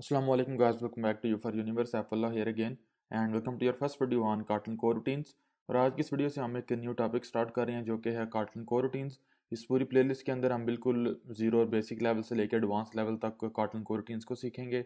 Assalamualaikum guys, welcome back to you for Universe Afallah here again and welcome to your first video on Kotlin core routines और आज की इस video से हम एक new topic start कर रहे हैं जो कि है कार्टून core routines इस पूरी प्लेलिस्ट के अंदर हम बिल्कुल जीरो और बेसिक लेवल से लेकर एडवांस लेवल तक कार्टून core routines को सीखेंगे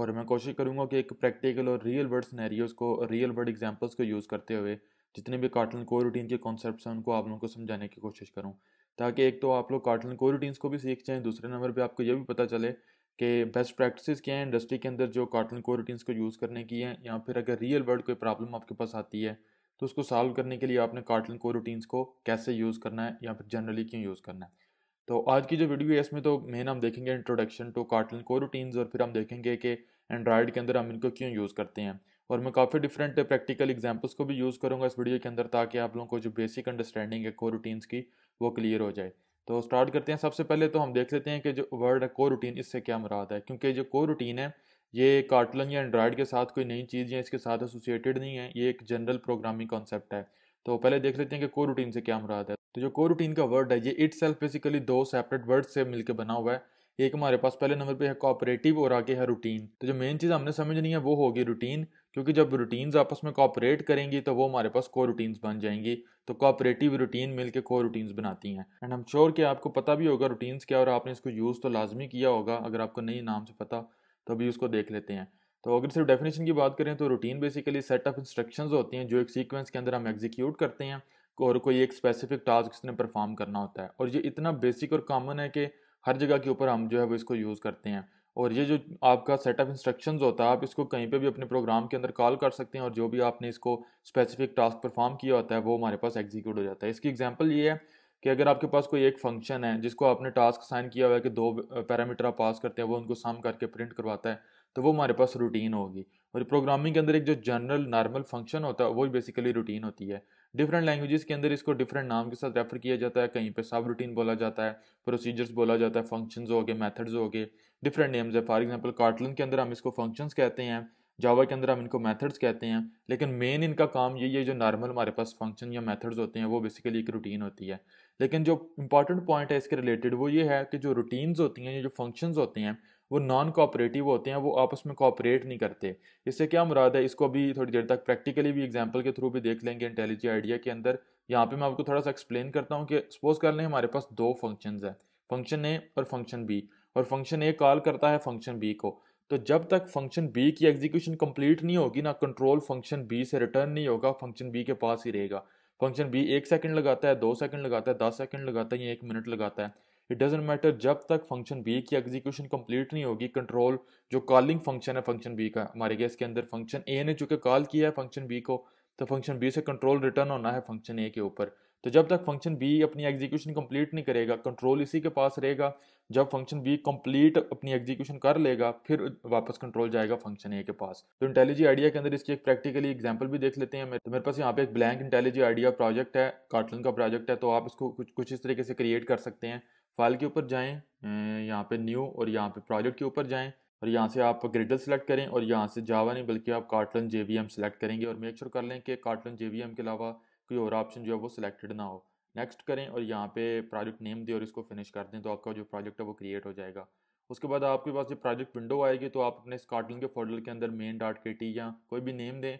और मैं कोशिश करूँगा कि एक प्रैक्टिकल और रियल वर्ड स्नैरियोज को रियल वर्ड एग्जाम्पल्स को यूज़ करते हुए जितने भी कार्टून core routine के कॉन्सेप्ट हैं उनको आप लोगों को समझाने की कोशिश करूँ ताकि एक तो आप लोग कार्टून core routines को भी सीख जाएँ दूसरे नंबर पर आपको यह भी पता चले के बेस्ट प्रैक्टिसेस क्या हैं इंडस्ट्री के अंदर जो कॉटन को रूटीन्स को यूज़ करने की हैं या फिर अगर रियल वर्ल्ड कोई प्रॉब्लम आपके पास आती है तो उसको सॉल्व करने के लिए आपने कॉटन को रूटीन्स को कैसे यूज़ करना है या फिर जनरली क्यों यूज़ करना है तो आज की जो वीडियो है इसमें तो मेन हम देखेंगे introduction to Kotlin coroutines और फिर हम देखेंगे कि एंड्रॉयड के अंदर हम इनको क्यों यूज़ करते हैं और मैं काफ़ी डिफरेंट प्रैक्टिकल एग्जांपल्स को भी यूज़ करूँगा इस वीडियो के अंदर ताकि आप लोगों को जो बेसिक अंडरस्टैंडिंग है को रूटीन्स की वो क्लियर हो जाए तो स्टार्ट करते हैं सबसे पहले तो हम देख लेते हैं कि जो वर्ड है को रूटीन इससे क्या मुराद है क्योंकि जो को रूटीन है ये कार्टलन या एंड्रॉयड के साथ कोई नई चीज़ या इसके साथ एसोसिएटेड नहीं है ये एक जनरल प्रोग्रामिंग कॉन्सेप्ट है तो पहले देख लेते हैं कि को रूटीन से क्या मुराद है तो जो को रूटीन का वर्ड है ये इट सेल्फ बेसिकली दो सेपरेट वर्ड से मिलकर बना हुआ है एक हमारे पास पहले नंबर पे है कोऑपरेटिव और आगे है रूटीन तो जो मेन चीज़ हमने समझनी है वो होगी रूटीन क्योंकि जब रूटीन्स आपस में कॉपरेट करेंगी तो वो हमारे पास को रूटीन्स बन जाएंगी तो कॉपरेटिव रूटीन मिल के को रूटीन्स बनाती हैं एंड हम श्योर कि आपको पता भी होगा रूटीन्स क्या और आपने इसको यूज़ तो लाजमी किया होगा अगर आपको नई नाम से पता तो अभी उसको देख लेते हैं तो अगर सिर्फ डेफिनेशन की बात करें तो routine basically set of instructions होती हैं जो एक सीक्वेंस के अंदर हम एग्जीक्यूट करते हैं और कोई एक स्पेसिफिक टास्क इसने परफॉर्म करना होता है और ये इतना बेसिक और कॉमन है कि हर जगह के ऊपर हम जो है वो इसको यूज़ करते हैं और ये जो आपका सेट ऑफ इंस्ट्रक्शन होता है आप इसको कहीं पे भी अपने प्रोग्राम के अंदर कॉल कर सकते हैं और जो भी आपने इसको स्पेसिफिक टास्क परफॉर्म किया होता है वो हमारे पास एग्जीक्यूट हो जाता है इसकी एग्जाम्पल ये है कि अगर आपके पास कोई एक फंक्शन है जिसको आपने टास्क साइन किया हुआ है कि दो पैरामीटर आप पास करते हैं वो उनको सम करके प्रिंट करवाता है तो वो हमारे पास रूटीन होगी और प्रोग्रामिंग के अंदर एक जो जनरल नॉर्मल फंक्शन होता है वो बेसिकली रूटीन होती है डिफरेंट लैंग्वेजेस के अंदर इसको डिफरेंट नाम के साथ रेफर किया जाता है कहीं पे सब रूटीन बोला जाता है प्रोसीजर्स बोला जाता है फंक्शन हो गए मैथड्स हो गए डिफरेंट नेम्स है फॉर एग्जाम्पल कार्टलन के अंदर हम इसको फंक्शंस कहते हैं जावा के अंदर हम इनको मेथड्स कहते हैं लेकिन मेन इनका काम यही है जो नॉर्मल हमारे पास फंक्शन या मेथड्स होते हैं वो बेसिकली एक रूटीन होती है लेकिन जो इंपॉर्टेंट पॉइंट है इसके रिलेटेड वो ये है कि जो रूटीन्स होती हैं या जो फंक्शंस होते हैं वो नॉन कोऑपरेटिव होते हैं वो आपस में कोऑपरेट नहीं करते इससे क्या मुराद है इसको अभी थोड़ी देर तक प्रैक्टिकली भी एग्जाम्पल के थ्रू भी देख लेंगे इंटेलिजी आइडिया के अंदर यहाँ पे मैं आपको थोड़ा सा एक्सप्लेन करता हूँ कि सपोज कर लें हमारे पास दो फंक्शन हैं फंक्शन ए और फंक्शन बी और फंक्शन ए कॉल करता है फंक्शन बी को तो जब तक फंक्शन बी की एग्जीक्यूशन कंप्लीट नहीं होगी ना कंट्रोल फंक्शन बी से रिटर्न नहीं होगा फंक्शन बी के पास ही रहेगा फंक्शन बी एक सेकंड लगाता है दो सेकंड लगाता है दस सेकंड लगाता है या एक मिनट लगाता है इट डजेंट मैटर जब तक फंक्शन बी की एग्जीक्यूशन कंप्लीट नहीं होगी कंट्रोल जो कॉलिंग फंक्शन है फंक्शन बी का हमारे गेस के अंदर फंक्शन ए ने चूंकि कॉल किया है फंक्शन बी को तो फंक्शन बी से कंट्रोल रिटर्न होना है फंक्शन ए के ऊपर तो जब तक फंक्शन बी अपनी एग्जीक्यूशन कंप्लीट नहीं करेगा कंट्रोल इसी के पास रहेगा जब फंक्शन बी कंप्लीट अपनी एग्जीक्यूशन कर लेगा फिर वापस कंट्रोल जाएगा फंक्शन ए के पास तो इंटेलिजी आइडिया के अंदर इसकी एक प्रैक्टिकली एग्जांपल भी देख लेते हैं मेरे तो मेरे पास यहाँ पे एक ब्लैंक इंटेलिजी आइडिया प्रोजेक्ट है कार्टलन का प्रोजेक्ट है तो आप इसको कुछ कुछ इस तरीके से क्रिएट कर सकते हैं फाइल के ऊपर जाएँ अं, यहाँ पे न्यू और यहाँ पे प्रोजेक्ट के ऊपर जाएँ और यहाँ से आप ग्रिडल सेलेक्ट करें और यहाँ से जावा नहीं बल्कि आप कार्टलन जे सेलेक्ट करेंगे और मेक श्योर कर लें कि कार्टलन जे के अलावा कोई और ऑप्शन जो है वो सिलेक्टेड ना हो नेक्स्ट करें और यहाँ पे प्रोजेक्ट नेम दें और इसको फिनिश कर दें तो आपका जो प्रोजेक्ट है वो क्रिएट हो जाएगा उसके बाद आपके पास जो प्रोजेक्ट विंडो आएगी तो आप अपने कार्टलन के फोल्डर के अंदर मेन डॉट के टी या कोई भी नेम दें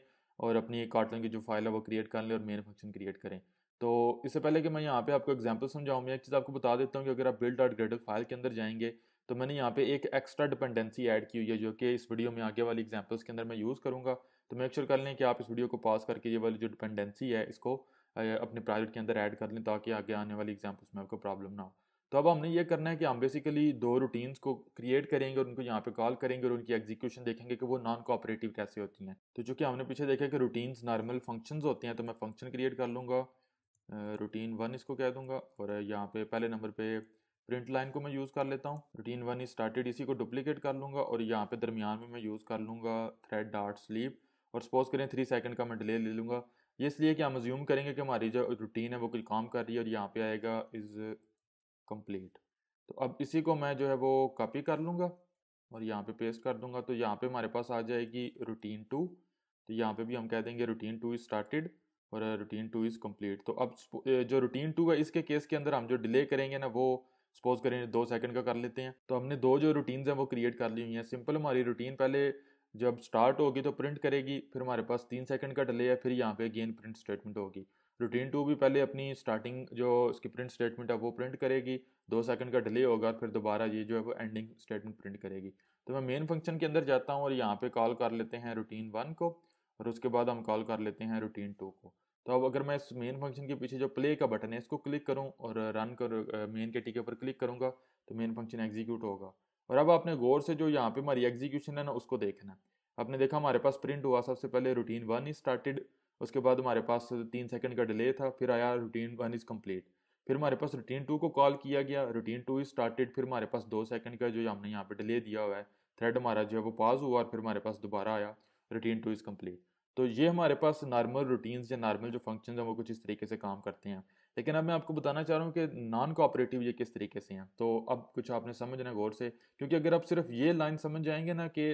और अपनी कार्टलन की जो फाइल है वो क्रिएट कर लें और मेन फंक्शन क्रिएट करें तो इससे पहले कि मैं यहाँ पे आपको एग्जाम्पल समझाऊँ मैं एक चीज़ आपको बता देता हूँ कि अगर आप बिल्ड डॉट ग्रेडल फाइल के अंदर जाएंगे तो मैंने यहाँ पे एक एक्स्ट्रा डिपेंडेंसी ऐड की हुई है जो कि इस वीडियो में आगे वाली एग्जाम्पल्स के अंदर मैं यूज़ करूँगा तो मेक श्योर कर लें कि आप इस वीडियो को पास करके ये वाली जो डिपेंडेंसी है इसको अपने प्राइवेट के अंदर ऐड कर लें ताकि आगे आने वाली एग्जाम्पल्स में आपको प्रॉब्लम ना हो तो अब हमने ये करना है कि हम बेसिकली दो रूटीन्स को क्रिएट करेंगे और उनको यहाँ पे कॉल करेंगे और उनकी एग्जीक्यूशन देखेंगे कि वो नॉन कोऑपरेटिव कैसे होती हैं तो चूँकि हमने पीछे देखा कि रूटीन्स नॉर्मल फंक्शंस होते हैं तो मैं फंक्शन क्रिएट कर लूँगा रूटीन वन इसको कह दूंगा और यहाँ पे पहले नंबर पे प्रिंट लाइन को मैं यूज़ कर लेता हूँ रूटीन वन इज़ स्टार्टेड इसी को डुप्लीकेट कर लूँगा और यहाँ पे दरमियान में मैं यूज़ कर लूँगा थ्रेड डार्ट स्लीप और सपोज करें थ्री सेकंड का मैं डिले ले लूँगा ये इसलिए कि हम अज्यूम करेंगे कि हमारी जो रूटीन है वो कुछ काम कर रही है और यहाँ पर आएगा इज़ कम्प्लीट तो अब इसी को मैं जो है वो कापी कर लूँगा और यहाँ पे पेस्ट कर दूँगा तो यहाँ पर हमारे पास आ जाएगी रूटीन टू तो यहाँ पर भी हम कह देंगे रूटीन टू इज़ स्टार्टेड और रूटीन टू इज़ कम्प्लीट तो अब जो रूटीन टू है इसके केस के अंदर हम जो डिले करेंगे ना वो सपोज करेंगे दो सेकंड का कर लेते हैं तो हमने दो जो रूटीन हैं वो क्रिएट कर ली हुई हैं सिंपल हमारी रूटीन पहले जब स्टार्ट होगी तो प्रिंट करेगी फिर हमारे पास तीन सेकंड का डिले है फिर यहाँ पे अगेन प्रिंट स्टेटमेंट होगी रूटीन टू भी पहले अपनी स्टार्टिंग जो इसकी प्रिंट स्टेटमेंट है वो प्रिंट करेगी दो सेकंड का डिले होगा फिर दोबारा ये जो है वो एंडिंग स्टेटमेंट प्रिंट करेगी तो मैं मेन फंक्शन के अंदर जाता हूँ और यहाँ पे कॉल कर लेते हैं रूटीन वन को और उसके बाद हम कॉल कर लेते हैं रूटीन टू को तो अब अगर मैं इस मेन फंक्शन के पीछे जो प्ले का बटन है इसको क्लिक करूँ और रन कर मेन के टीके पर क्लिक करूँगा तो मेन फंक्शन एग्जीक्यूट होगा और अब आपने गौर से जो यहाँ पे हमारी एग्जीक्यूशन है ना उसको देखना है आपने देखा हमारे पास प्रिंट हुआ सबसे पहले रूटीन वन इज स्टार्टेड उसके बाद हमारे पास तीन सेकंड का डिले था फिर आया रूटीन वन इज़ कम्प्लीट फिर हमारे पास रूटीन टू को कॉल किया गया रूटीन टू इज स्टार्टेड फिर हमारे पास दो सेकंड का जो हमने यहाँ पे डिले दिया हुआ है थ्रेड हमारा जो है वो पॉज हुआ और फिर हमारे पास दोबारा आया रूटीन टू इज़ कम्प्लीट तो ये हमारे पास नॉर्मल रूटीन्स या नॉर्मल जो फंक्शन हैं वो कुछ इस तरीके से काम करते हैं लेकिन अब मैं आपको बताना चाह रहा हूँ कि नॉन कोऑपरेटिव ये किस तरीके से हैं तो अब कुछ आपने समझना गौर से क्योंकि अगर आप सिर्फ ये लाइन समझ जाएंगे ना कि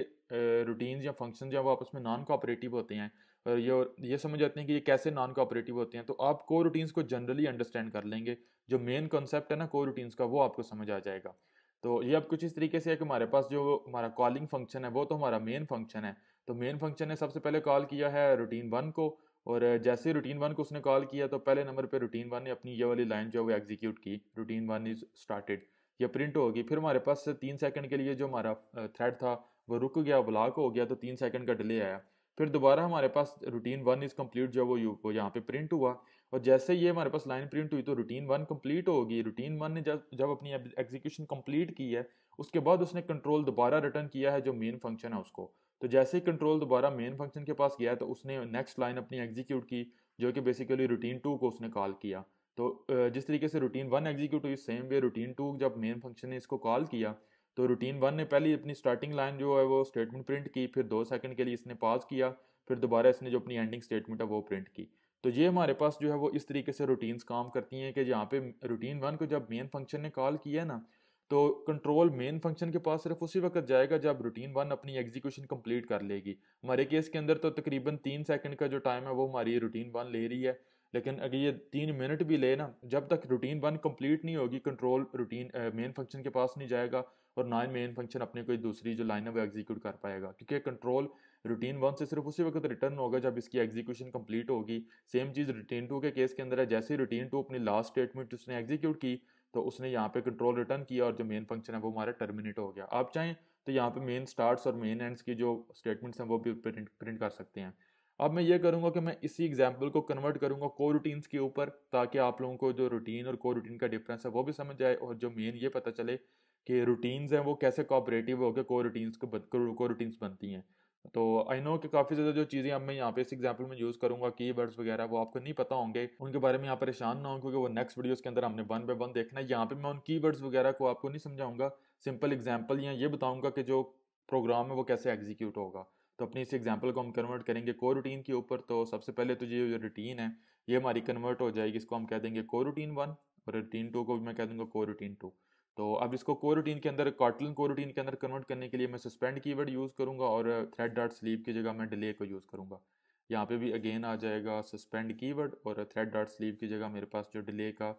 रूटीन्स या फंक्शन जो वो आपस में नॉन कोऑपरेटिव होते हैं और ये ये समझ जाते हैं कि ये कैसे नॉन कोऑपरेटिव होते हैं तो आप को रूटीन्स को जनरली अंडरस्टैंड कर लेंगे जो मेन कॉन्सेप्ट है ना को रूटीन्स का वो आपको समझ आ जाएगा तो ये अब कुछ इस तरीके से है कि हमारे पास जो हमारा कॉलिंग फंक्शन है वो तो हमारा मेन फंक्शन है तो मेन फंक्शन ने सबसे पहले कॉल किया है रूटीन वन को और जैसे रूटीन वन को उसने कॉल किया तो पहले नंबर पे रूटीन वन ने अपनी ये वाली लाइन जो है वो एग्जीक्यूट की रूटीन वन इज स्टार्टेड ये प्रिंट होगी फिर हमारे पास तीन सेकंड के लिए जो हमारा थ्रेड था वो रुक गया ब्लॉक हो गया तो तीन सेकंड का डिले आया फिर दोबारा हमारे पास रूटीन वन इज़ कंप्लीट जो वो यू यहाँ पे प्रिंट हुआ और जैसे ये हमारे पास लाइन प्रिंट हुई तो रूटीन वन कम्प्लीट होगी रूटीन वन ने जब जब अपनी एग्जीक्यूशन कम्प्लीट की है उसके बाद उसने कंट्रोल दोबारा रिटर्न किया है जो मेन फंक्शन है उसको तो जैसे ही कंट्रोल दोबारा मेन फंक्शन के पास गया तो उसने नेक्स्ट लाइन अपनी एग्जीक्यूट की जो कि बेसिकली रूटीन टू को उसने कॉल किया तो जिस तरीके से रूटीन वन एग्जीक्यूट हुई सेम वे रूटीन टू जब मेन फंक्शन ने इसको कॉल किया तो रूटीन वन ने पहले अपनी स्टार्टिंग लाइन जो है वो स्टेटमेंट प्रिंट की फिर दो सेकंड के लिए इसने पॉज किया फिर दोबारा इसने जो अपनी एंडिंग स्टेटमेंट है वो प्रिंट की तो ये हमारे पास जो है वो इस तरीके से रूटीन्स काम करती हैं कि जहाँ पे रूटीन वन को जब मेन फंक्शन ने कॉल किया ना तो कंट्रोल मेन फंक्शन के पास सिर्फ उसी वक्त जाएगा जब रूटीन वन अपनी एग्जीक्यूशन कंप्लीट कर लेगी हमारे केस के अंदर तो तकरीबन तीन सेकंड का जो टाइम है वो हमारी रूटीन वन ले रही है लेकिन अगर ये तीन मिनट भी ले ना जब तक रूटीन वन कंप्लीट नहीं होगी कंट्रोल रूटीन मेन फंक्शन के पास नहीं जाएगा और ना मेन फंक्शन अपने कोई दूसरी जो लाइन है वो एग्जीक्यूट कर पाएगा क्योंकि कंट्रोल रूटीन वन से सिर्फ उसी वक्त रिटर्न होगा जब इसकी एग्जीक्यूशन कंप्लीट होगी सेम चीज़ रूटीन टू के केस के अंदर है जैसे रूटीन टू अपनी लास्ट स्टेटमेंट उसने एग्जीक्यूट की तो उसने यहाँ पे कंट्रोल रिटर्न किया और जो मेन फंक्शन है वो हमारा टर्मिनेट हो गया आप चाहें तो यहाँ पे मेन स्टार्ट्स और मेन एंड्स की जो स्टेटमेंट्स हैं वो भी प्रिंट प्रिंट कर सकते हैं अब मैं ये करूँगा कि मैं इसी एग्जाम्पल को कन्वर्ट करूँगा को रूटीन्स के ऊपर ताकि आप लोगों को जो रूटीन और को रूटीन का डिफरेंस है वो भी समझ आए और जो मेन ये पता चले कि रूटीन्स हैं वो कैसे कॉपरेटिव होकर को रूटीन्स को को रूटीन्स बनती हैं तो आई नो कि काफ़ी ज़्यादा जो चीज़ें अब मैं यहाँ पे इस एग्जाम्पल में यूज़ करूँगा की वर्ड्स वगैरह वो आपको नहीं पता होंगे उनके बारे में यहाँ परेशान ना हो क्योंकि वो नेक्स्ट वीडियोज़ के अंदर हमने वन बाई वन देखना है यहाँ पर मैं उन की वर्ड्स वगैरह को आपको नहीं समझाऊंगा सिंपल एग्जाम्पल या ये बताऊँगा कि जो प्रोग्राम है वो कैसे एग्जीक्यूट होगा तो अपनी इस एग्जाम्पल को हम कन्वर्ट करेंगे को रूटीन के ऊपर तो सबसे पहले तो ये जो रूटीन है ये हमारी कन्वर्ट हो जाएगी इसको हम कह देंगे को रूटीन वन और रूटीन टू को भी मैं कह दूँगा को रूटीन टू तो अब इसको कोरोटीन के अंदर कॉटलन कोरोटीन के अंदर कन्वर्ट करने के लिए मैं सस्पेंड कीवर्ड यूज़ करूँगा और थ्रेड डॉट स्लीप की जगह मैं डिले को यूज़ करूँगा यहाँ पे भी अगेन आ जाएगा सस्पेंड कीवर्ड और थ्रेड डॉट स्लीप की जगह मेरे पास जो डिले का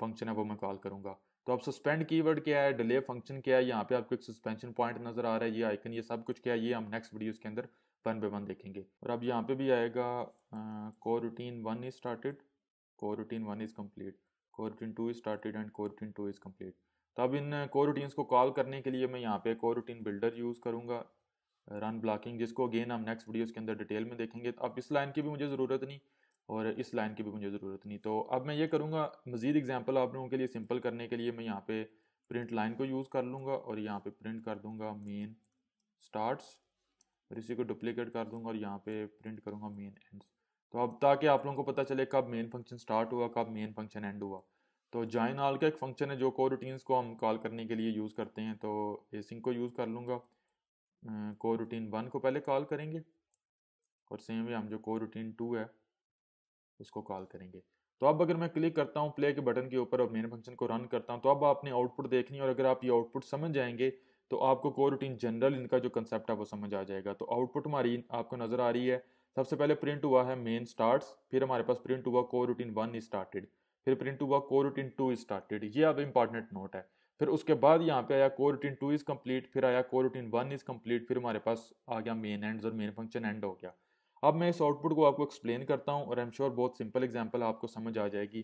फंक्शन है वो मैं कॉल करूँगा तो अब सस्पेंड कीवर्ड क्या है डिले फंक्शन क्या है यहाँ पे आपको एक सस्पेंशन पॉइंट नज़र आ रहा है ये आइकन ये सब कुछ क्या है ये हम नेक्स्ट वीडियो के अंदर वन बाई वन देखेंगे और अब यहाँ पे भी आएगा coroutine one is started coroutine one is complete को टू इज स्टार्टेड एंड को टू इज़ कम्प्लीट तो अब इन कोर रूटीन्स को कॉल करने के लिए मैं यहाँ पे कोर रूटीन बिल्डर यूज़ करूँगा रन ब्लॉकिंग जिसको अगेन हम नेक्स्ट वीडियो के अंदर डिटेल में देखेंगे तो अब इस लाइन की भी मुझे ज़रूरत नहीं और इस लाइन की भी मुझे ज़रूरत नहीं तो अब मैं ये करूँगा मज़ीद एग्जाम्पल आप लोगों के लिए सिंपल करने के लिए मैं यहाँ पे प्रिंट लाइन को यूज़ कर लूँगा और यहाँ पे प्रिंट कर दूँगा मेन स्टार्ट्स और इसी को डुप्लीकेट कर दूँगा और यहाँ पे प्रिंट करूँगा मेन एंड तो अब ताकि आप लोगों को पता चले कब मेन फंक्शन स्टार्ट हुआ कब मेन फंक्शन एंड हुआ तो जॉइन ऑल हम्म। का एक फंक्शन है जो को रूटीन्स को हम कॉल करने के लिए यूज़ करते हैं तो एसिंग को यूज़ कर लूँगा को रूटीन वन को पहले कॉल करेंगे और सेम वे हम जो को रूटीन टू है उसको कॉल करेंगे तो अब अगर मैं क्लिक करता हूँ प्ले के बटन के ऊपर और मेन फंक्शन को रन करता हूँ तो अब आपने आउटपुट देखनी है और अगर आप ये आउटपुट समझ जाएंगे तो आपको को रूटीन जनरल इनका जो कंसेप्ट है वो समझ आ जाएगा तो आउटपुट हमारी आपको नज़र आ रही है सबसे पहले प्रिंट हुआ है मेन स्टार्ट फिर हमारे पास प्रिंट हुआ को रूटीन वन स्टार्टेड फिर प्रिंट हुआ रूटीन टू स्टार्टेड ये अब इंपॉर्टेंट नोट है फिर उसके बाद यहाँ पे आया रूटीन टू इज़ कंप्लीट फिर आया रूटीन वन इज़ कंप्लीट फिर हमारे पास आ गया मेन एंड और मेन फंक्शन एंड हो गया अब मैं इस आउटपुट को आपको एक्सप्लेन करता हूँ और आई एम श्योर बहुत सिंपल एग्जाम्पल आपको समझ आ जाएगी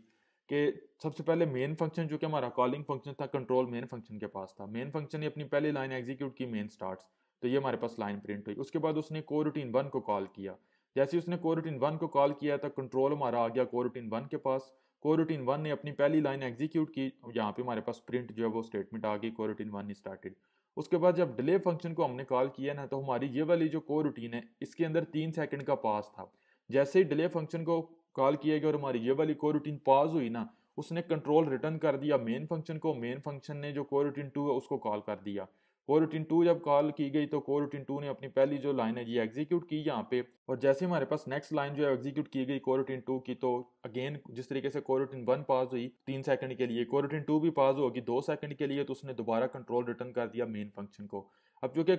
कि सबसे पहले मेन फंक्शन जो कि हमारा कॉलिंग फंक्शन था कंट्रोल मेन फंक्शन के पास था मेन फंक्शन ने अपनी पहली लाइन एग्जीक्यूट की मेन स्टार्ट तो ये हमारे पास लाइन प्रिंट हुई उसके बाद उसने रूटीन वन को कॉल किया जैसे उसने रूटीन वन को कॉल किया तो कंट्रोल हमारा आ गया रूटीन वन के पास कोरोटीन वन ने अपनी पहली लाइन एग्जीक्यूट की यहाँ पे हमारे पास प्रिंट जो है वो स्टेटमेंट आ गई कोरोटीन वन स्टार्टेड उसके बाद जब डिले फंक्शन को हमने कॉल किया ना तो हमारी ये वाली जो कोरोटीन है इसके अंदर तीन सेकंड का पास था जैसे ही डिले फंक्शन को कॉल किया गया और हमारी ये वाली कोरोटीन पास हुई ना उसने कंट्रोल रिटर्न कर दिया मेन फंक्शन को मेन फंक्शन ने जो कोरोटीन टू है उसको कॉल कर दिया रूटीन टू जब कॉल की गई तो रूटीन टू ने अपनी पहली जो लाइन है ये एग्जीक्यूट की यहाँ पे और जैसे हमारे पास नेक्स्ट लाइन जो है एग्जीक्यूट की गई रूटीन टू की तो अगेन जिस तरीके से रूटीन वन पास हुई तीन सेकंड के लिए रूटीन टू भी पास होगी दो सेकंड के लिए तो उसने दोबारा कंट्रोल रिटर्न कर दिया मेन फंक्शन को अब जो कि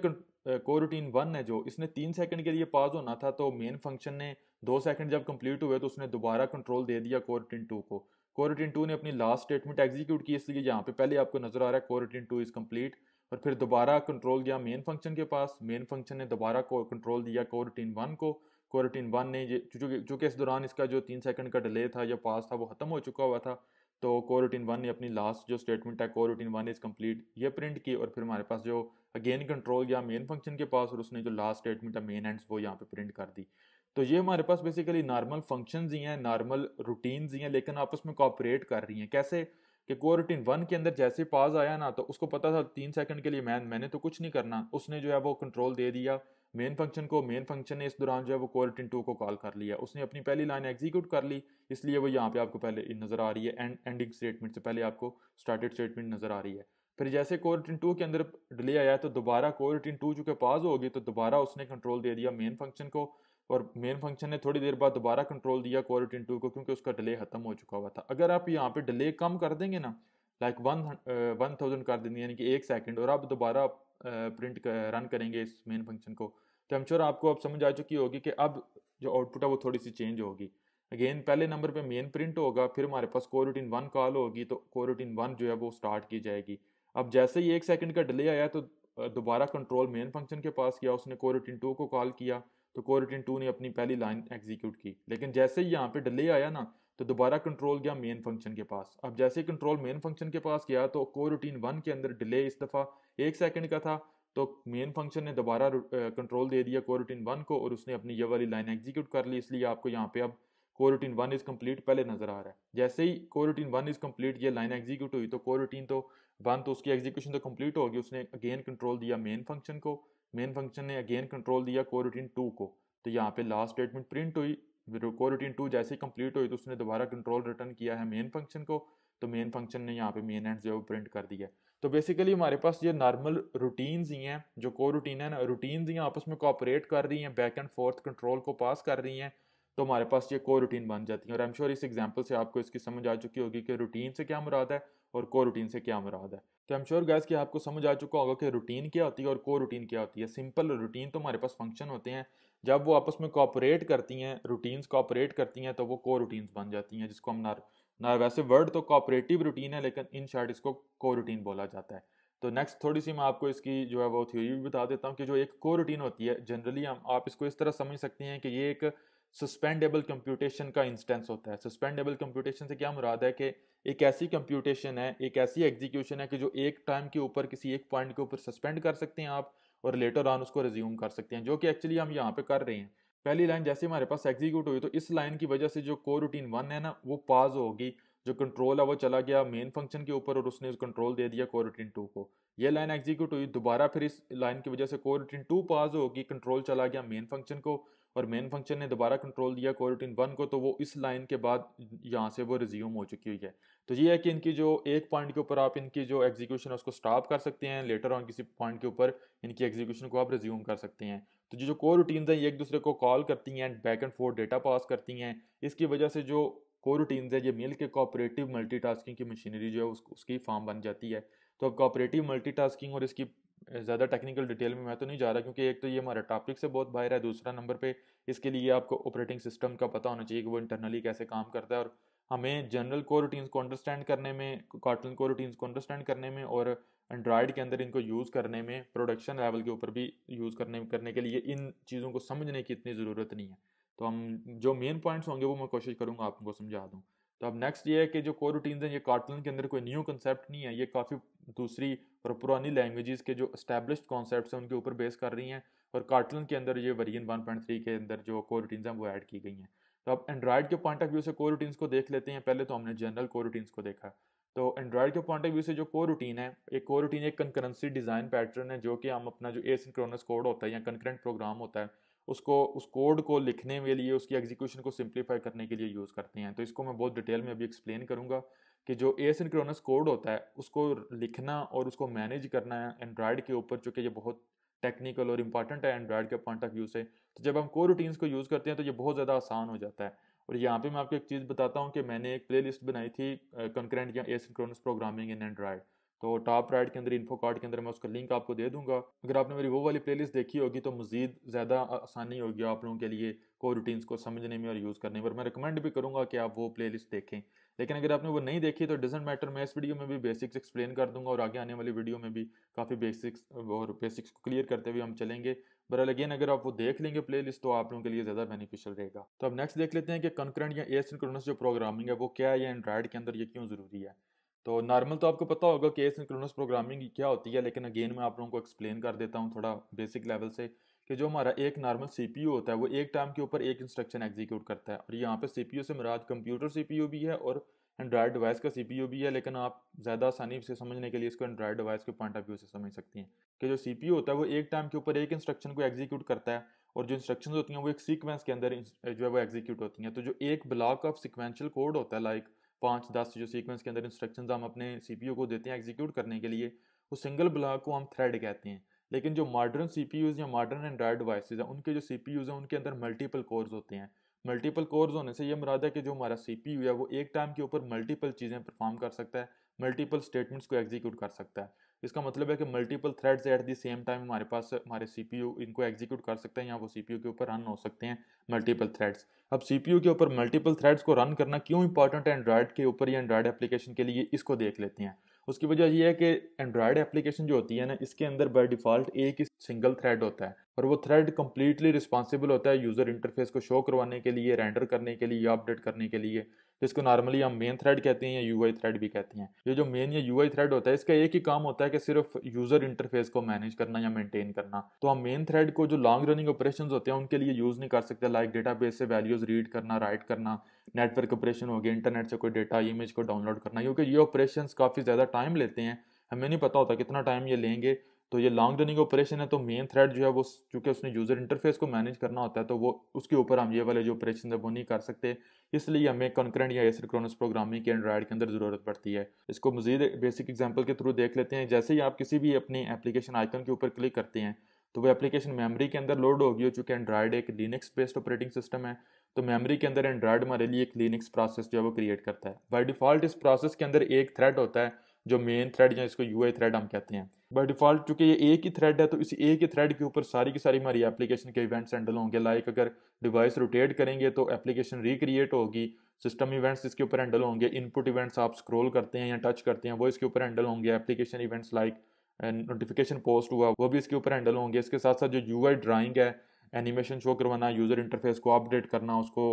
रूटीन वन है जो इसने तीन सेकंड के लिए पास होना था तो मेन फंक्शन ने दो सेकंड जब कंप्लीट हुए तो उसने दोबारा कंट्रोल दे दिया रूटीन टू को रूटीन टू ने अपनी लास्ट स्टेटमेंट एग्जीक्यूट की इसलिए यहाँ पे पहले आपको नजर आ रहा है रूटीन टू इज कम्प्लीट और फिर दोबारा कंट्रोल गया मेन फंक्शन के पास मेन फंक्शन ने दोबारा को कंट्रोल दिया कोरोटीन वन को कोरोटीन वन ने चूँकि इस दौरान इसका जो तीन सेकंड का डिले था या पास था वो ख़त्म हो चुका हुआ था तो कोरोटीन वन ने अपनी लास्ट जो स्टेटमेंट है कोरोटीन वन इज़ कम्प्लीट ये प्रिंट की और फिर हमारे पास जो अगेन कंट्रोल गया मेन फंक्शन के पास और उसने जो लास्ट स्टेटमेंट है मेन एंड्स वो यहाँ पर प्रिंट कर दी तो ये हमारे पास बेसिकली नॉर्मल फंक्शन ही हैं नॉर्मल रूटीन्स ही हैं लेकिन आपस में कॉपरेट कर रही हैं कैसे कि को रूटीन वन के अंदर जैसे पाज आया ना तो उसको पता था तीन सेकंड के लिए मैन मैंने तो कुछ नहीं करना उसने जो है वो कंट्रोल दे दिया मेन फंक्शन को मेन फंक्शन ने इस दौरान जो है वो कोरिटिन टू को कॉल कर लिया उसने अपनी पहली लाइन एग्जीक्यूट कर ली इसलिए वो यहाँ पे आपको पहले नज़र आ रही है एंड एंडिंग स्टेटमेंट से पहले आपको स्टार्टेड स्टेटमेंट नज़र आ रही है फिर जैसे कोरिटिन टू के अंदर डिले आया तो दोबारा कोरिटिन टू चूँकि पॉज होगी तो दोबारा उसने कंट्रोल दे दिया मेन फंक्शन को और मेन फंक्शन ने थोड़ी देर बाद दोबारा कंट्रोल दिया क्वारटीन टू को क्योंकि उसका डिले खत्म हो चुका हुआ था अगर आप यहाँ पे डिले कम कर देंगे ना लाइक वन वन थाउजेंड कर देंगे यानी कि एक सेकंड और आप दोबारा प्रिंट रन करेंगे इस मेन फंक्शन को तो हम श्योर आपको अब समझ आ चुकी होगी कि अब जो आउटपुट है वो थोड़ी सी चेंज होगी अगेन पहले नंबर पे मेन प्रिंट होगा फिर हमारे पास कोरोटीन वन कॉल होगी तो कोरोटीन वन जो है वो स्टार्ट की जाएगी अब जैसे ही एक सेकेंड का डिले आया तो दोबारा कंट्रोल मेन फंक्शन के पास किया उसने कोरोटीन टू को कॉल किया तो कोरिटिन टू ने अपनी पहली लाइन एग्जीक्यूट की लेकिन जैसे ही यहाँ पे डिले आया ना तो दोबारा कंट्रोल गया मेन फंक्शन के पास अब जैसे कंट्रोल मेन फंक्शन के पास गया तो कोरोटीन वन के अंदर डिले इस दफ़ा एक सेकंड का था तो मेन फंक्शन ने दोबारा कंट्रोल दे दिया कोरोटीन वन को और उसने अपनी ये वाली लाइन एग्जीक्यूट कर ली इसलिए आपको यहाँ पे अब कोरोटीन वन इज़ कंप्लीट पहले नज़र आ रहा है जैसे ही कोरोटीन वन इज़ कंप्लीट ये लाइन एग्जीक्यूट हुई तो कोरोटीन तो वन तो उसकी एग्जीक्यूशन तो कंप्लीट होगी उसने अगेन कंट्रोल दिया मेन फंक्शन को मेन फंक्शन ने अगेन कंट्रोल दिया को रूटीन टू को तो यहाँ पे लास्ट स्टेटमेंट प्रिंट हुई को रूटीन टू जैसे ही कंप्लीट हुई तो उसने दोबारा कंट्रोल रिटर्न किया है मेन फंक्शन को तो मेन फंक्शन ने यहाँ पे मेन एंड जो है वो प्रिंट कर दिया तो बेसिकली हमारे पास ये नॉर्मल रूटीन्स ही हैं जो को रूटीन है ना रूटीन्स ही आपस में कोऑपरेट कर रही हैं बैक एंड फोर्थ कंट्रोल को पास कर रही हैं तो हमारे पास ये को रूटीन बन जाती है और आई एम श्योर इस एग्जाम्पल से आपको इसकी समझ आ चुकी होगी कि रूटीन से क्या मुराद है और को रूटीन से क्या मुराद है तो एम श्योर गैस कि आपको समझ आ चुका होगा कि रूटीन क्या होती है और को रूटीन क्या होती है सिंपल रूटीन तो हमारे पास फंक्शन होते हैं जब वो आपस में कॉपरेट करती हैं रूटीन्स कॉपरेट करती हैं तो वो को रूटीन्स बन जाती हैं जिसको हम नार ना वैसे वर्ड तो कॉपरेटिव रूटीन है लेकिन इन शार्ट इसको को रूटीन बोला जाता है तो नेक्स्ट थोड़ी सी मैं आपको इसकी जो है वो थ्योरी भी बता देता हूँ कि जो एक को रूटीन होती है जनरली हम आप इसको इस तरह समझ सकते हैं कि ये एक सस्पेंडेबल कंप्यूटेशन का इंस्टेंस होता है सस्पेंडेबल कंप्यूटेशन से क्या मुराद है कि एक ऐसी कंप्यूटेशन है एक ऐसी एग्जीक्यूशन है कि जो एक टाइम के ऊपर किसी एक पॉइंट के ऊपर सस्पेंड कर सकते हैं आप और लेटर ऑन उसको रिज्यूम कर सकते हैं जो कि एक्चुअली हम यहाँ पे कर रहे हैं पहली लाइन जैसे हमारे पास एग्जीक्यूट हुई तो इस लाइन की वजह से जो को रूटीन वन है ना वो पॉज होगी जो कंट्रोल है वो चला गया मेन फंक्शन के ऊपर और उसने कंट्रोल दे दिया को रूटीन टू को ये लाइन एग्जीक्यूट हुई दोबारा फिर इस लाइन की वजह से को रूटीन टू पास होगी कंट्रोल चला गया मेन फंक्शन को और मेन फंक्शन ने दोबारा कंट्रोल दिया कोरूटीन वन को तो वो इस लाइन के बाद यहाँ से वो रिज्यूम हो चुकी हुई है तो ये है कि इनकी जो एक पॉइंट के ऊपर आप इनकी जो एग्जीक्यूशन है उसको स्टॉप कर सकते हैं लेटर ऑन किसी पॉइंट के ऊपर इनकी एग्जीक्यूशन को आप रिज्यूम कर सकते हैं तो जो कोर रूटीन है ये एक दूसरे को कॉल करती हैं back and forth data pass करती हैं इसकी वजह से जो कोर रूटीन है ये मिल के कोऑपरेटिव मल्टीटास्किंग की मशीनरी जो है उसकी फॉर्म बन जाती है तो अब कोऑपरेटिव मल्टीटास्किंग और इसकी ज़्यादा टेक्निकल डिटेल में मैं तो नहीं जा रहा क्योंकि एक तो ये हमारा टॉपिक से बहुत बाहर है दूसरा नंबर पे इसके लिए आपको ऑपरेटिंग सिस्टम का पता होना चाहिए कि वो इंटरनली कैसे काम करता है और हमें जनरल को रूटीन्स को अंडरस्टैंड करने में कॉटन को रूटीन्स को अंडरस्टैंड करने में और एंड्रॉयड के अंदर इनको यूज़ करने में प्रोडक्शन लेवल के ऊपर भी यूज़ करने करने के लिए इन चीज़ों को समझने की इतनी ज़रूरत नहीं है तो हम जो मेन पॉइंट्स होंगे वो मैं कोशिश करूँगा आपको समझा दूँ तो अब नेक्स्ट ये है कि जो कोर रूटीन हैं ये कार्टलन के अंदर कोई न्यू कंसेप्ट नहीं है ये काफ़ी दूसरी और पुरानी लैंग्वेजेस के जो इस्टेब्लिश कॉन्सेप्ट हैं उनके ऊपर बेस कर रही हैं और कार्टलन के अंदर ये पॉइंट 1.3 के अंदर जो कोर रूटीन हैं वो ऐड की गई हैं तो अब एंड्रॉयड के पॉइंट ऑफ व्यू से कोर रूटीन्स को देख लेते हैं पहले तो हमने जनरल कोर रूटीन्स को देखा तो एंड्रॉयड के पॉइंट ऑफ व्यू से जो कोर रूटीन है एक कोर रूटीन एक कंकरेंसी डिज़ाइन पैटर्न है जो कि हम अपना जो एसिंक्रोनस कोड होता है या कंकरेंट प्रोग्राम होता है उसको उस कोड को लिखने के लिए उसकी एग्जीक्यूशन को सिंप्लीफाई करने के लिए यूज़ करते हैं तो इसको मैं बहुत डिटेल में अभी एक्सप्लेन करूँगा कि जो ए कोड होता है उसको लिखना और उसको मैनेज करना है एंड्रॉयड के ऊपर चूँकि ये बहुत टेक्निकल और इंपॉर्टेंट है एंड्रॉयड के पॉइंट ऑफ व्यू से तो जब हम को रूटीन्स को यूज़ करते हैं तो ये बहुत ज़्यादा आसान हो जाता है और यहाँ पे मैं आपको एक चीज़ बताता हूँ कि मैंने एक प्लेलिस्ट बनाई थी कंक्रेंट या एसिंक्रोनस प्रोग्रामिंग इन एंड्रॉयड तो टॉप राइट के अंदर इन्फो कार्ड के अंदर मैं उसका लिंक आपको दे दूंगा अगर आपने मेरी वो वाली प्लेलिस्ट देखी होगी तो मज़ीद ज़्यादा आसानी होगी आप लोगों के लिए को रूटीन्स को समझने में और यूज़ करने में और मैं रिकमेंड भी करूँगा कि आप वो प्ले देखें लेकिन अगर आपने वो नहीं देखी तो डिज़ेंट मैटर मैं इस वीडियो में भी बेसिक्स एक्सप्लेन कर दूँगा और आगे आने वाली वीडियो में भी काफ़ी बेसिक्स और बेसिक्स को क्लियर करते हुए हम चलेंगे बरअल अगेन अगर आप वो देख लेंगे प्लेलिस्ट तो आप लोगों के लिए ज़्यादा बेनिफिशियल रहेगा तो अब नेक्स्ट देख लेते हैं कि कंक्रेंट या एस जो प्रोग्रामिंग है वो क्या है या एंड्राइड के अंदर ये क्यों ज़रूरी है तो नॉर्मल तो आपको पता होगा कि एसिंक्रोनस प्रोग्रामिंग क्या होती है लेकिन अगेन मैं आप लोगों को एक्सप्लेन कर देता हूँ थोड़ा बेसिक लेवल से कि जो हमारा एक नॉर्मल सी होता है वो एक टाइम के ऊपर एक इंस्ट्रक्शन एग्जीक्यूट करता है और यहाँ पे सी से मराज कंप्यूटर सी भी है और एंड्रॉयड डिवाइस का सी भी है लेकिन आप ज़्यादा आसानी से समझने के लिए इसको एंड्रॉयड डिवाइस के पॉइंट ऑफ व्यू से समझ सकती हैं कि जो सी होता है वो एक टाइम के ऊपर एक इंस्ट्रक्शन को एग्जीक्यूट करता है और जो इंस्ट्रक्शन होती हैं वो एक सीक्वेंस के अंदर जो है वो एग्जीक्यूट होती हैं तो जो एक ब्लॉक ऑफ सिक्वेंशल कोड होता है लाइक पाँच दस जो सीक्वेंस के अंदर इंस्ट्रक्शन हम अपने सी को देते हैं एग्जीक्यूट करने के लिए उस सिंगल ब्लॉक को हम थ्रेड कहते हैं लेकिन जो मॉडर्न सी या मॉडर्न एंड्रॉयड डिवाइसेज हैं उनके जो सी हैं उनके अंदर मल्टीपल कोर्स होते हैं मल्टीपल कोर्स होने से ये मुराद है कि जो हमारा सी है वो एक टाइम के ऊपर मल्टीपल चीज़ें परफॉर्म कर सकता है मल्टीपल स्टेटमेंट्स को एग्जीक्यूट कर सकता है इसका मतलब है कि multiple threads at the same time हमारे पास हमारे यू इनको एग्जीक्यूट कर सकते हैं या वो यू के ऊपर रन हो सकते हैं मल्टीपल थ्रेड्स अब यू के ऊपर मल्टीपल थ्रेड्स को रन करना क्यों इंपॉर्टेंट है एंड्रॉयड के ऊपर या एंड्रॉयड एप्लीकेशन के लिए इसको देख लेते हैं उसकी वजह यह है कि एंड्रॉयड एप्लीकेशन जो होती है ना इसके अंदर बाय डिफ़ॉल्ट एक ही सिंगल थ्रेड होता है और वो थ्रेड कम्प्लीटली रिस्पॉन्सिबल होता है यूज़र इंटरफेस को शो करवाने के लिए रेंडर करने के लिए या अपडेट करने के लिए जिसको तो नॉर्मली हम मेन थ्रेड कहते हैं या यू थ्रेड भी कहते हैं ये जो मेन या यू थ्रेड होता है इसका एक ही काम होता है कि सिर्फ यूजर इंटरफेस को मैनेज करना या मेंटेन करना तो हम मेन थ्रेड को जो लॉन्ग रनिंग ऑपरेशन होते हैं उनके लिए यूज नहीं कर सकते लाइक बेस से वैल्यूज रीड करना राइट करना नेटवर्क ऑपरेशन हो गया इंटरनेट से कोई डेटा इमेज को डाउनलोड करना क्योंकि ये ऑपरेशन काफ़ी ज़्यादा टाइम लेते हैं हमें नहीं पता होता कितना टाइम ये लेंगे तो ये लॉन्ग रनिंग ऑपरेशन है तो मेन थ्रेड जो है वो चूँकि उसने यूज़र इंटरफेस को मैनेज करना होता है तो वो उसके ऊपर हम ये वाले जो ऑपरेशन है वो नहीं कर सकते इसलिए हमें कंकरेंट या क्रोनस प्रोग्रामिंग के एंड्रॉयड के अंदर ज़रूरत पड़ती है इसको मजीद बेसिक एग्जाम्पल के थ्रू देख लेते हैं जैसे ही आप किसी भी अपनी एप्लीकेशन आइकन के ऊपर क्लिक करते हैं तो वो एप्लीकेशन मेमरी के अंदर लोड होगी हो चूँकि एंड्रॉयड एक लिनिक्स बेस्ड ऑपरेटिंग सिस्टम है तो मेमरी के अंदर एंड्रॉयड हमारे लिए एक लिनिक्स प्रोसेस जो है वो क्रिएट करता है बाई डिफ़ॉल्ट इस प्रोसेस के अंदर एक थ्रेड होता है जो मेन थ्रेड या इसको यू थ्रेड हम कहते हैं बट डिफॉल्ट चूंकि ये एक ही थ्रेड है तो इसी एक ही थ्रेड के ऊपर सारी की सारी हमारी एप्लीकेशन के इवेंट्स हैंडल होंगे लाइक अगर डिवाइस रोटेट करेंगे तो एप्लीकेशन रिक्रिएट होगी सिस्टम इवेंट्स इसके ऊपर हैंडल होंगे इनपुट इवेंट्स आप स्क्रॉल करते हैं या टच करते हैं वो इसके ऊपर हैंडल होंगे application events like notification post हुआ वो भी इसके ऊपर हैंडल होंगे इसके साथ साथ जो यू ड्राइंग है एनिमेशन शो करवाना यूज़र इंटरफेस को अपडेट करना उसको